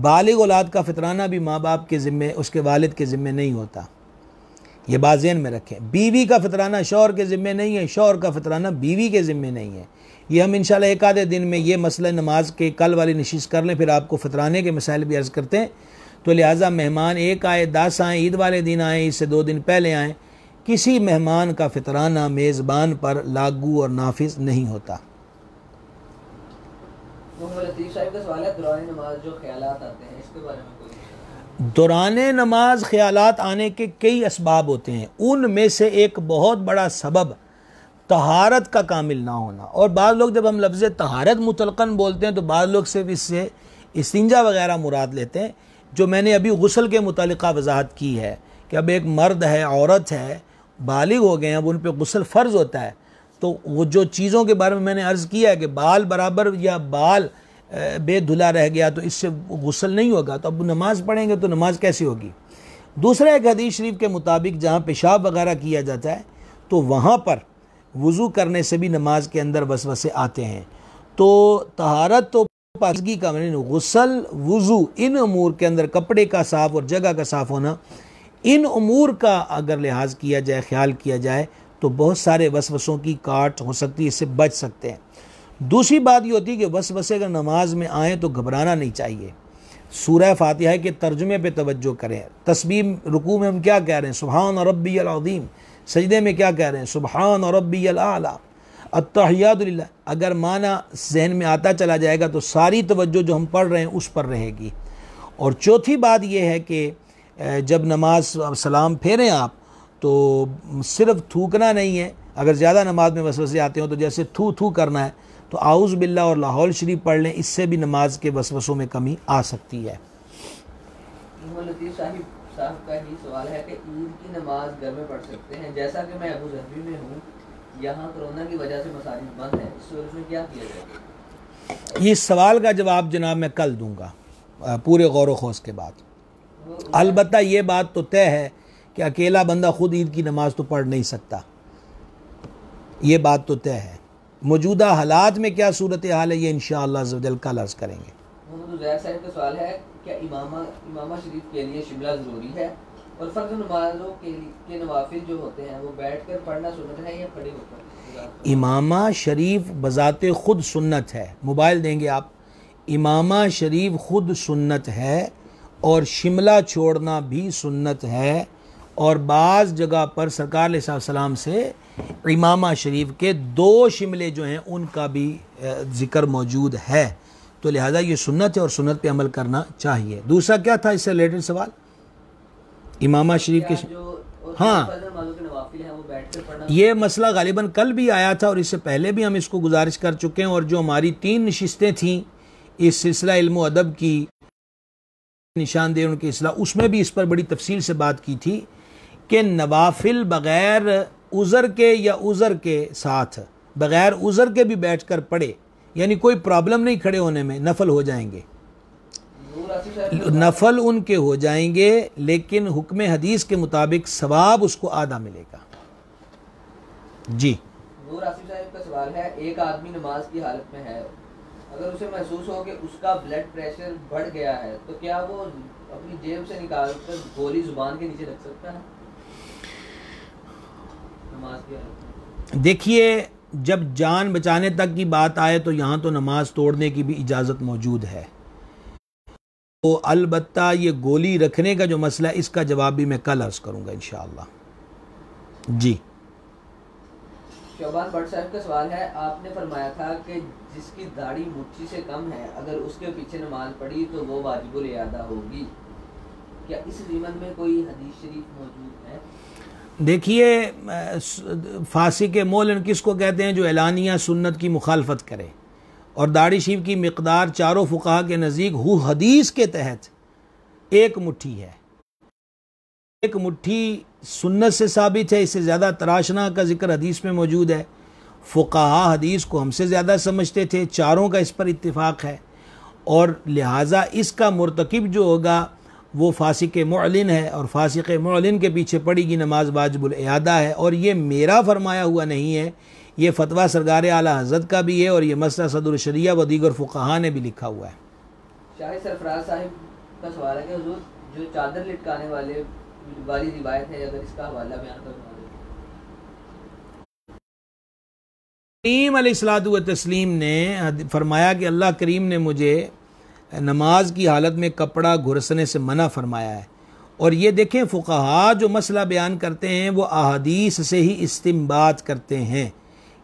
बालग औलाद का फितराना भी माँ बाप के ज़िम्मे उसके वालिद के ज़िम्मे नहीं होता ये बाजेन में रखें बीवी का फितराना शोर के ज़िम्मे नहीं है शौहर का फितराना बीवी के ज़िम्मे नहीं है ये हम इन शाला एक आधे दिन में ये मसला नमाज के कल वाली नशीस कर लें फिर आपको फितराने के मसाइल भी अर्ज़ करते हैं तो लिहाजा मेहमान एक आए दस आएँ ईद वाले दिन आएँ इससे दो दिन पहले आएँ किसी मेहमान का फितराना मेज़बान पर लागू और नाफिज नहीं होता दौरान नमाज ख्याल आने के कई इसबाब होते हैं उनमें से एक बहुत बड़ा सबब तहारत का कामिल ना होना और बाद लोग जब हम लफ्ज़ तहारत मुतलकन बोलते हैं तो बाद लोग सिर्फ इससे इसंजा वगैरह मुराद लेते हैं जो मैंने अभी गसल के मुतलक़ वजाहत की है कि अब एक मर्द है औरत है बालिग हो गए हैं अब उन पर गसल फ़र्ज़ होता है तो वो जो चीज़ों के बारे में मैंने अर्ज़ किया है कि बाल बराबर या बाल बेधुला रह गया तो इससे गुसल नहीं होगा तो अब नमाज़ पढ़ेंगे तो नमाज़ कैसी होगी दूसरा एक हदीस शरीफ के मुताबिक जहाँ पेशाब वगैरह किया जाता है तो वहाँ पर वज़ू करने से भी नमाज के अंदर वसवसे आते हैं तो तहारत तो पासगी का मैंने गसल वज़ू इन अमूर के अंदर कपड़े का साफ़ और जगह का साफ़ होना इन अमूर का अगर लिहाज किया जाए ख्याल किया जाए तो बहुत सारे वसवसों की काट हो सकती है इससे बच सकते हैं दूसरी बात ये होती है कि वसवसे अगर नमाज में आएँ तो घबराना नहीं चाहिए सूरह फातिहा के तर्जुमे पे तवज्जो करें तस्वीर रुकू में हम क्या कह रहे हैं सुबहान और रबी सजदे में क्या कह रहे हैं सुबहान और रबी अल अतहयादुल्ला अगर माना जहन में आता चला जाएगा तो सारी तवज्जो जो हम पढ़ रहे हैं उस पर रहेगी और चौथी बात यह है कि जब नमाज सलाम फेरें आप तो सिर्फ थूकना नहीं है अगर ज़्यादा नमाज में वसवसे आते हो तो जैसे थू थू करना है तो आउज़ बिल्ला और लाहौल शरीफ पढ़ लें इससे भी नमाज के वसवसों में कमी आ सकती है इस ये सवाल का जवाब जनाब मैं कल दूंगा पूरे गौर व खोज के बाद अलबत् ये बात तो तय है कि अकेला बंदा खुद ईद की नमाज़ तो पढ़ नहीं सकता ये बात तो तय है मौजूदा हालात में क्या सूरत हाल है ये इन शजल कल अर्ज करेंगे इमामा शरीफ है इमामा शरीफ बज़ात ख़ुद सुन्नत है मोबाइल देंगे आप इमामा शरीफ ख़ुद सुन्नत है और शिमला छोड़ना भी सुन्नत है और बाज़ जगह पर सरकार सलाम से इमामा शरीफ के दो शिमले जो हैं उनका भी ज़िक्र मौजूद है तो लिहाजा ये सुन्नत है और सुन्नत पे अमल करना चाहिए दूसरा क्या था इससे रिलेटेड सवाल इमामा शरीफ के हाँ ये मसला गालिबा कल भी आया था और इससे पहले भी हम इसको गुजारिश कर चुके हैं और जो हमारी तीन नशस्तें थीं इस सिलसिला इल्म अदब की निशानदेह उनकी असलाह उसमें भी इस पर बड़ी तफसील से बात की थी कि नवाफिल बग़ैर उज़र के या उज़र के साथ बग़ैर उज़र के भी बैठ कर पढ़े यानी कोई प्रॉब्लम नहीं खड़े होने में नफल हो जाएंगे नफल उनके हो जाएंगे लेकिन हुक्म हदीस के मुताबिक सवाब उसको आधा मिलेगा जी नूर आसिफ साहब का सवाल है एक आदमी नमाज की हालत में है अगर उसे महसूस हो कि उसका ब्लड प्रेशर बढ़ गया है तो क्या वो अपनी जेब से निकाल कर गोली जुबान के नीचे रख सकता है देखिए जब जान बचाने तक की बात आए तो यहाँ तो नमाज तोड़ने की भी इजाज़त मौजूद है तो अलबत् ये गोली रखने का जो मसला है इसका जवाब भी मैं कल अर्ज़ करूँगा इन जी शोबान भट्ट साहब का सवाल है आपने फरमाया था कि जिसकी दाढ़ी मुट्ठी से कम है अगर उसके पीछे नमाज पड़ी तो वो वाजिबुल अदा होगी क्या इस जीवन में कोई हदीस शरीफ मौजूद है देखिए फांसी के मोलन किसको कहते हैं जो एलानिया सुन्नत की मुखालफत करे और दाढ़ी शिव की मकदार चारों फ़ुका के नज़ीक हु हदीस के तहत एक मुट्ठी है एक मुट्ठी सुन्नत से साबित है इससे ज़्यादा तराशना का जिक्र हदीस में मौजूद है फ़ुकाहा हदीस को हमसे ज़्यादा समझते थे चारों का इस पर इतफ़ाक़ है और लिहाजा इसका मरतकब जो होगा वो फासिक मलिन है और फासिक मलिन के पीछे पड़ेगी नमाज अदा है और ये मेरा फरमाया हुआ नहीं है ये फतवा सरगार आला हजरत का भी है और ये मसला सदरशरिया व दीगर फुकाहा ने भी लिखा हुआ है शाह सरफराज साहिब का सवाल है कि जो चादर लटकाने वाले वाली रिवायत है अगर इसका हवाला बयान कर तो? करीम तस्लीम ने फरमाया कि अल्लाह करीम ने मुझे नमाज की हालत में कपड़ा घुरसने से मना फरमाया है और ये देखें फ़ुकाहा जो मसला बयान करते हैं वो अहादीस से ही इस्तेमाल करते हैं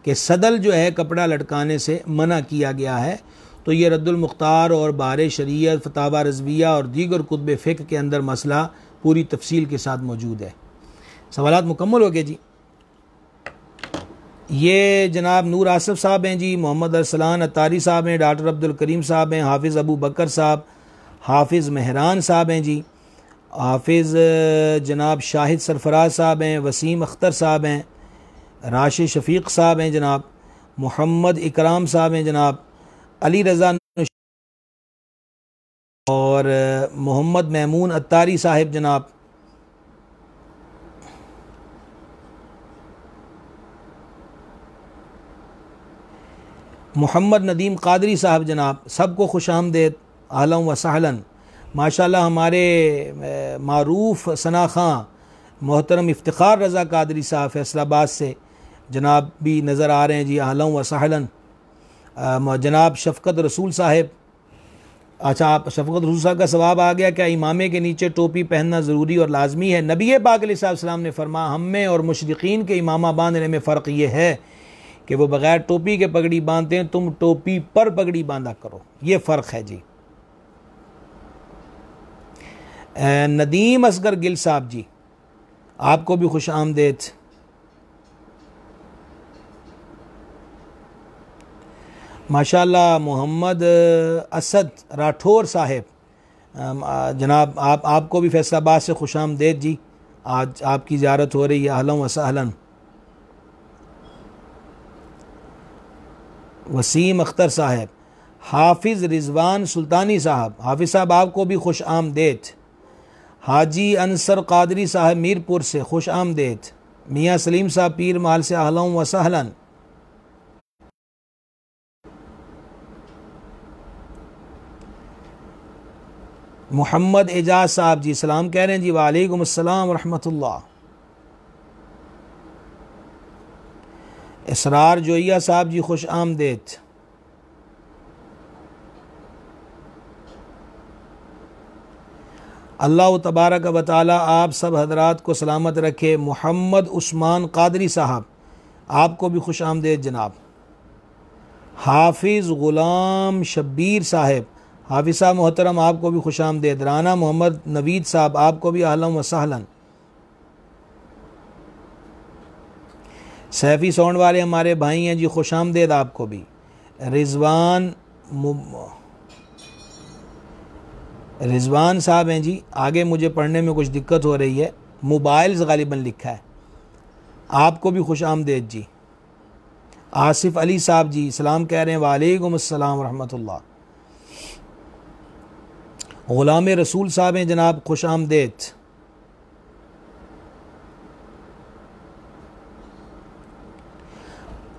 कि सदल जो है कपड़ा लटकाने से मना किया गया है तो ये रद्दुलमुख्तार और बार शरीय फताबा रजविया और दीगर कुतब फ़िक के अंदर मसला पूरी तफसील के साथ मौजूद है सवाल मुकम्मल हो गए जी ये जनाब नूर आसफ़ साहब हैं जी मोहम्मद अरसलान अतारी साहब हैं डॉक्टर अब्दुल करीम साहब हैं हाफिज़ अबू बकर साहब हाफिज़ मेहरान साहब हैं जी हाफिज़ जनाब शाहिद सरफराज साहब हैं वसीम अख्तर साहब हैं राशि शफीक साहब हैं जनाब मोहम्मद इकराम साहब हैं जनाब अली रज़ा और मोहम्मद महमून अतारी साहब जनाब मोहम्मद नदीम कादरी साहब जनाब सबको खुश आमदेद आलम व सहलन माशाल्लाह हमारे मारूफ सना खां मोहतरम इफ्तार रज़ा कादरी साहब फैसलाबाद से जनाब भी नज़र आ रहे हैं जी आलम व सहलन जनाब शफकत रसूल साहब अच्छा आप शफकत रसूल साहब का सवाब आ गया क्या इमामे के नीचे टोपी पहनना ज़रूरी और लाजमी है नबी पाक ने फरमा हम में और मुशरकिन के इमामा बांधने में फ़र्क ये है कि वो बग़ैर टोपी के पगड़ी बांधते हैं तुम टोपी पर पगड़ी बांधा करो ये फ़र्क है जी नदीम असगर गिल साहब जी आपको भी खुश आमदेद माशा मोहम्मद असद राठौर साहेब जनाब आप आपको भी फैसलाबाद से खुश आमदेद जी आज आपकी ज्यारत हो रही है अहलम वसहलन वसीम अख्तर साहब हाफिज़ रिजवान सुल्तानी साहब हाफिज़ साहब आपको भी खुश आमदेद हाजी अनसर कादरी साहब मीरपुर से खुश आमदेद मियाँ सलीम साहब पीर माल से आहलम व सहलन मोहम्मद एजाज साहब जी सलाम कह रहे हैं जी वालेकुम अस्सलाम वरहमतुल्लाह इसरार जोया साहब जी खुश आमदेद अल्लाह तबारक व ताली आप सब हजरात को सलामत रखे मोहम्मद उस्मान कादरी साहब आपको भी खुश आमदेद जनाब हाफिज़ ग़ुलाम शब्बीर साहब हाफिज़ साहब मोहतरम आपको भी खुश आमदेद राना मोहम्मद नवीद साहब आपको भी आहलम वसाहलन सैफ़ी साउंड वाले हमारे भाई हैं जी खुश आमदेद आपको भी रिजवान रिजवान साहब हैं जी आगे मुझे पढ़ने में कुछ दिक्कत हो रही है मोबाइल्स गालिबा लिखा है आपको भी खुश आमदेद जी आसिफ अली साहब जी सलाम कह रहे हैं वालेकुम अस्सलाम वरहमतुल्लाह ग़ुलाम रसूल साहब हैं जनाब खुश आमदेद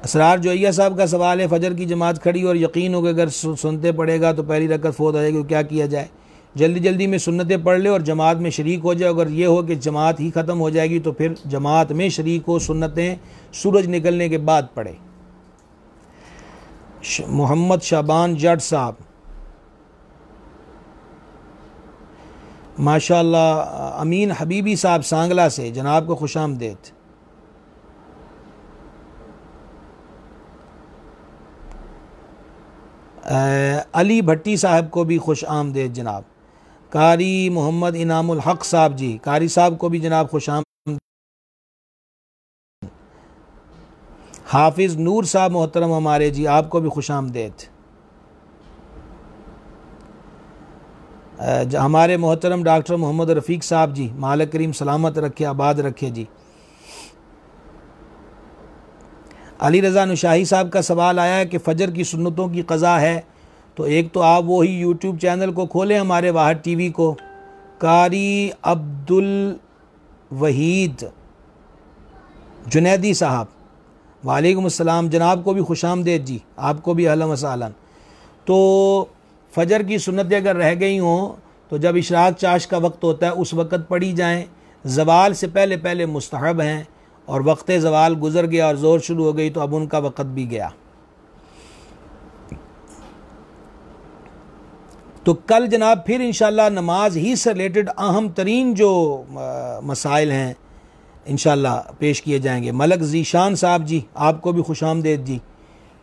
असरार जोया साहब का सवाल है फजर की जमात खड़ी और यकीन हो कि अगर सुनते पड़ेगा तो पहली रकत फोत हो जाएगी क्या किया जाए जल्दी जल्दी में सुनते पढ़ ले और जमात में शरीक हो जाए अगर ये हो कि जमात ही ख़त्म हो जाएगी तो फिर जमात में शरीक हो सुन्नतें सूरज निकलने के बाद पढ़े मोहम्मद शाबान जट साहब माशा अमीन हबीबी साहब सांगला से जनाब को खुश आमदेद अली भट्टी साहब को भी खुश आमदेद जनाब कारी मोहम्मद इनामुल हक साहब जी कारी साहब को भी जनाब खुश आम हाफिज़ नूर साहब मोहतरम हमारे जी आपको भी खुश आमदेद हमारे मोहतरम डॉक्टर मोहम्मद रफ़ीक साहब जी मालक करीम सलामत रखे आबाद रखे जी अली रज़ा नुशाही साहब का सवाल आया है कि फ़जर की सुन्नतों की कज़ा है तो एक तो आप वही यूट्यूब चैनल को खोलें हमारे बाहर टीवी को कारी अब्दुल वहीद जुनेदी साहब वालेकुम अस्सलाम जनाब को भी खुश आमदेद जी आपको भी अहलम वसालन तो फजर की सुन्नतें अगर रह गई हों तो जब इशराक चाश का वक्त होता है उस वक़्त पढ़ी जाएँ जवाल से पहले पहले मुस्तहब हैं और वक्त जवाल गुजर गया और ज़ोर शुरू हो गई तो अब उनका वक़्त भी गया तो कल जनाब फिर इन नमाज ही से रिलेटेड अहम तरीन जो मसाइल हैं इन पेश किए जाएंगे मलक ज़ीशान साहब जी आपको भी खुश आमदेद जी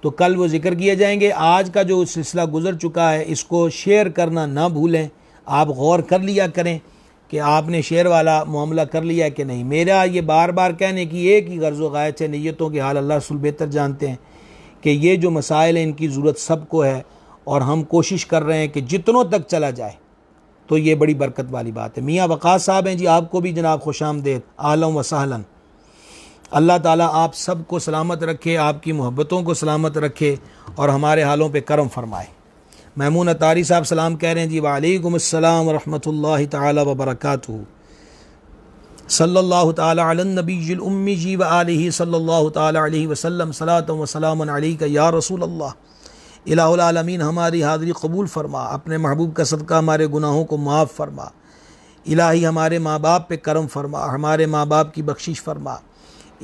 तो कल वो ज़िक्र किए जाएंगे आज का जो सिलसिला गुज़र चुका है इसको शेयर करना ना भूलें आप गौर कर लिया करें कि आपने शेर वाला मामला कर लिया कि नहीं मेरा ये बार बार कहने की एक ही गर्ज़ वायत है नीयतों के हाल अल्लाह रसुल बेहतर जानते हैं कि ये जो मसाइल हैं इनकी ज़रूरत सबको है और हम कोशिश कर रहे हैं कि जितनों तक चला जाए तो ये बड़ी बरकत वाली बात है मियाँ वक़ास साहब हैं जी आपको भी जनाब खुश आमदेद आलम व सहलन अल्लाह ताला आप सबको सलामत रखे आपकी मोहब्बतों को सलामत रखे और हमारे हालों पे करम फरमाए महमून अतारी साहब सलाम कह रहे हैं जी वालेकुमसलम ताला व बरकातहू सल्लल्लाहु ताला नबीजिल उम्मी जी व आलि सल्लल्लाहु ताला अलैहि वसल्लम सलातो व सलाम अलैका या रसूल अल्लाह इलामीन हमारी हाज़री कबूल फरमा अपने महबूब का सदका हमारे गुनाहों को माफ़ फरमा इलाही हमारे माँ बाप पे करम फरमा हमारे माँ बाप की बख्शिश फरमा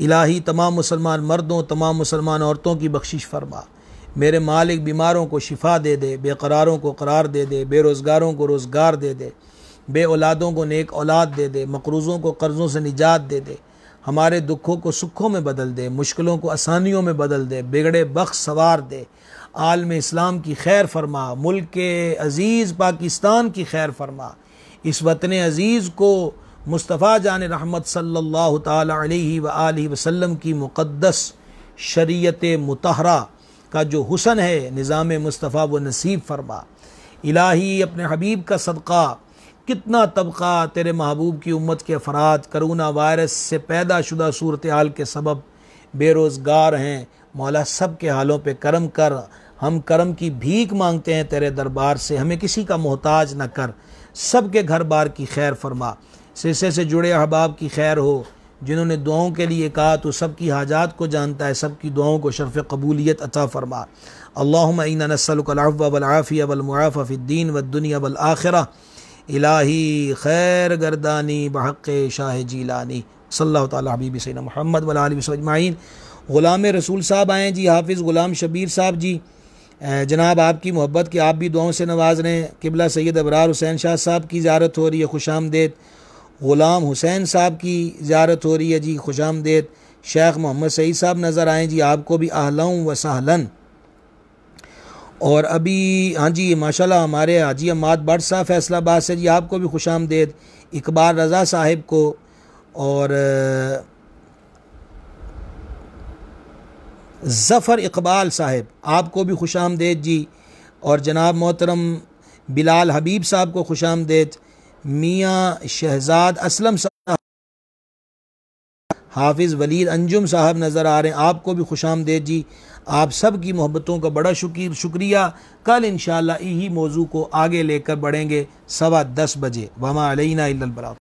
इलाही तमाम मुसलमान मर्दों तमाम मुसलमान औरतों की बख्शिश फरमा मेरे मालिक बीमारों को शिफा दे दे बेकरारों को करार दे दे बेरोज़गारों को रोज़गार दे दे बे औलादों को नेक औलाद दे दे मकरूज़ों को कर्ज़ों से निजात दे दे हमारे दुखों को सुखों में बदल दे मुश्किलों को आसानियों में बदल दे बिगड़े बख्श सवार दे आलम इस्लाम की खैर फरमा मुल्क के अज़ीज़ पाकिस्तान की खैर फरमा इस वतन अज़ीज़ को मुस्तफ़ा जान रहमत सल्लल्लाहु अलैहि वसल्लम की मुक़द्दस शरीयत मतहरा का जो हुसन है निज़ाम मुस्तफ़ा व नसीब फरमा इलाही अपने हबीब का सदका कितना तबका तेरे महबूब की उम्मत के अफराद करोना वायरस से पैदा शुदा सूरत हाल के सबब बेरोज़गार हैं मौला सब के हालों पर करम कर हम करम की भीख मांगते हैं तेरे दरबार से हमें किसी का मोहताज न कर सब के घर बार की खैर फरमा सिरसे से जुड़े अहबाब की खैर हो जिन्होंने दुआओं के लिए कहा तो सबकी हाजात को जानता है सबकी दुआओं को शरफ़ कबूलियत अता फ़रमा अल्लाम नसलफ़लाफ़ी अबलमफ़ीद्दीन वदुनिया बलआखरा इलाही खैर गर्दानी बहक़ शाह जीलानी सल्ला तबीब सैन महमद वसमाइन ग़ुलाम रसूल साहब आएँ जी हाफिज़ ग़ुलाम शबीर साहब जी जनाब आपकी मोहब्बत के आप भी दुआओं से नवाज रहे हैं किबला सैद अबरार हुसैन शाह साहब की ज्यारत हो रही है खुश आमदेद ग़ुलाम हुसैन साहब की ज्यारत हो रही है जी खुश आमदेद शेख मोहम्मद सईद साहब नज़र आएँ जी आपको भी आहलाऊँ व सहलन और अभी हाँ जी माशाल्लाह हमारे हाजी अमाद बट साहब फैसलाबाद से जी आपको भी खुश आमदेद इकबाल रज़ा साहिब को और ज़फ़र इकबाल साहब आपको भी खुश आमदेद जी और जनाब मोहतरम बिलाल हबीब साहब को खुश आमदेद मियाँ शहजाद असलम हाफिज़ वलीद अंजुम साहब नज़र आ रहे हैं आपको भी खुश आमदेद जी आप सब की मोहब्बतों का बड़ा शुक्र शुक्रिया कल इन इही मौजू को आगे लेकर बढ़ेंगे सवा दस बजे वमा अलैना बरात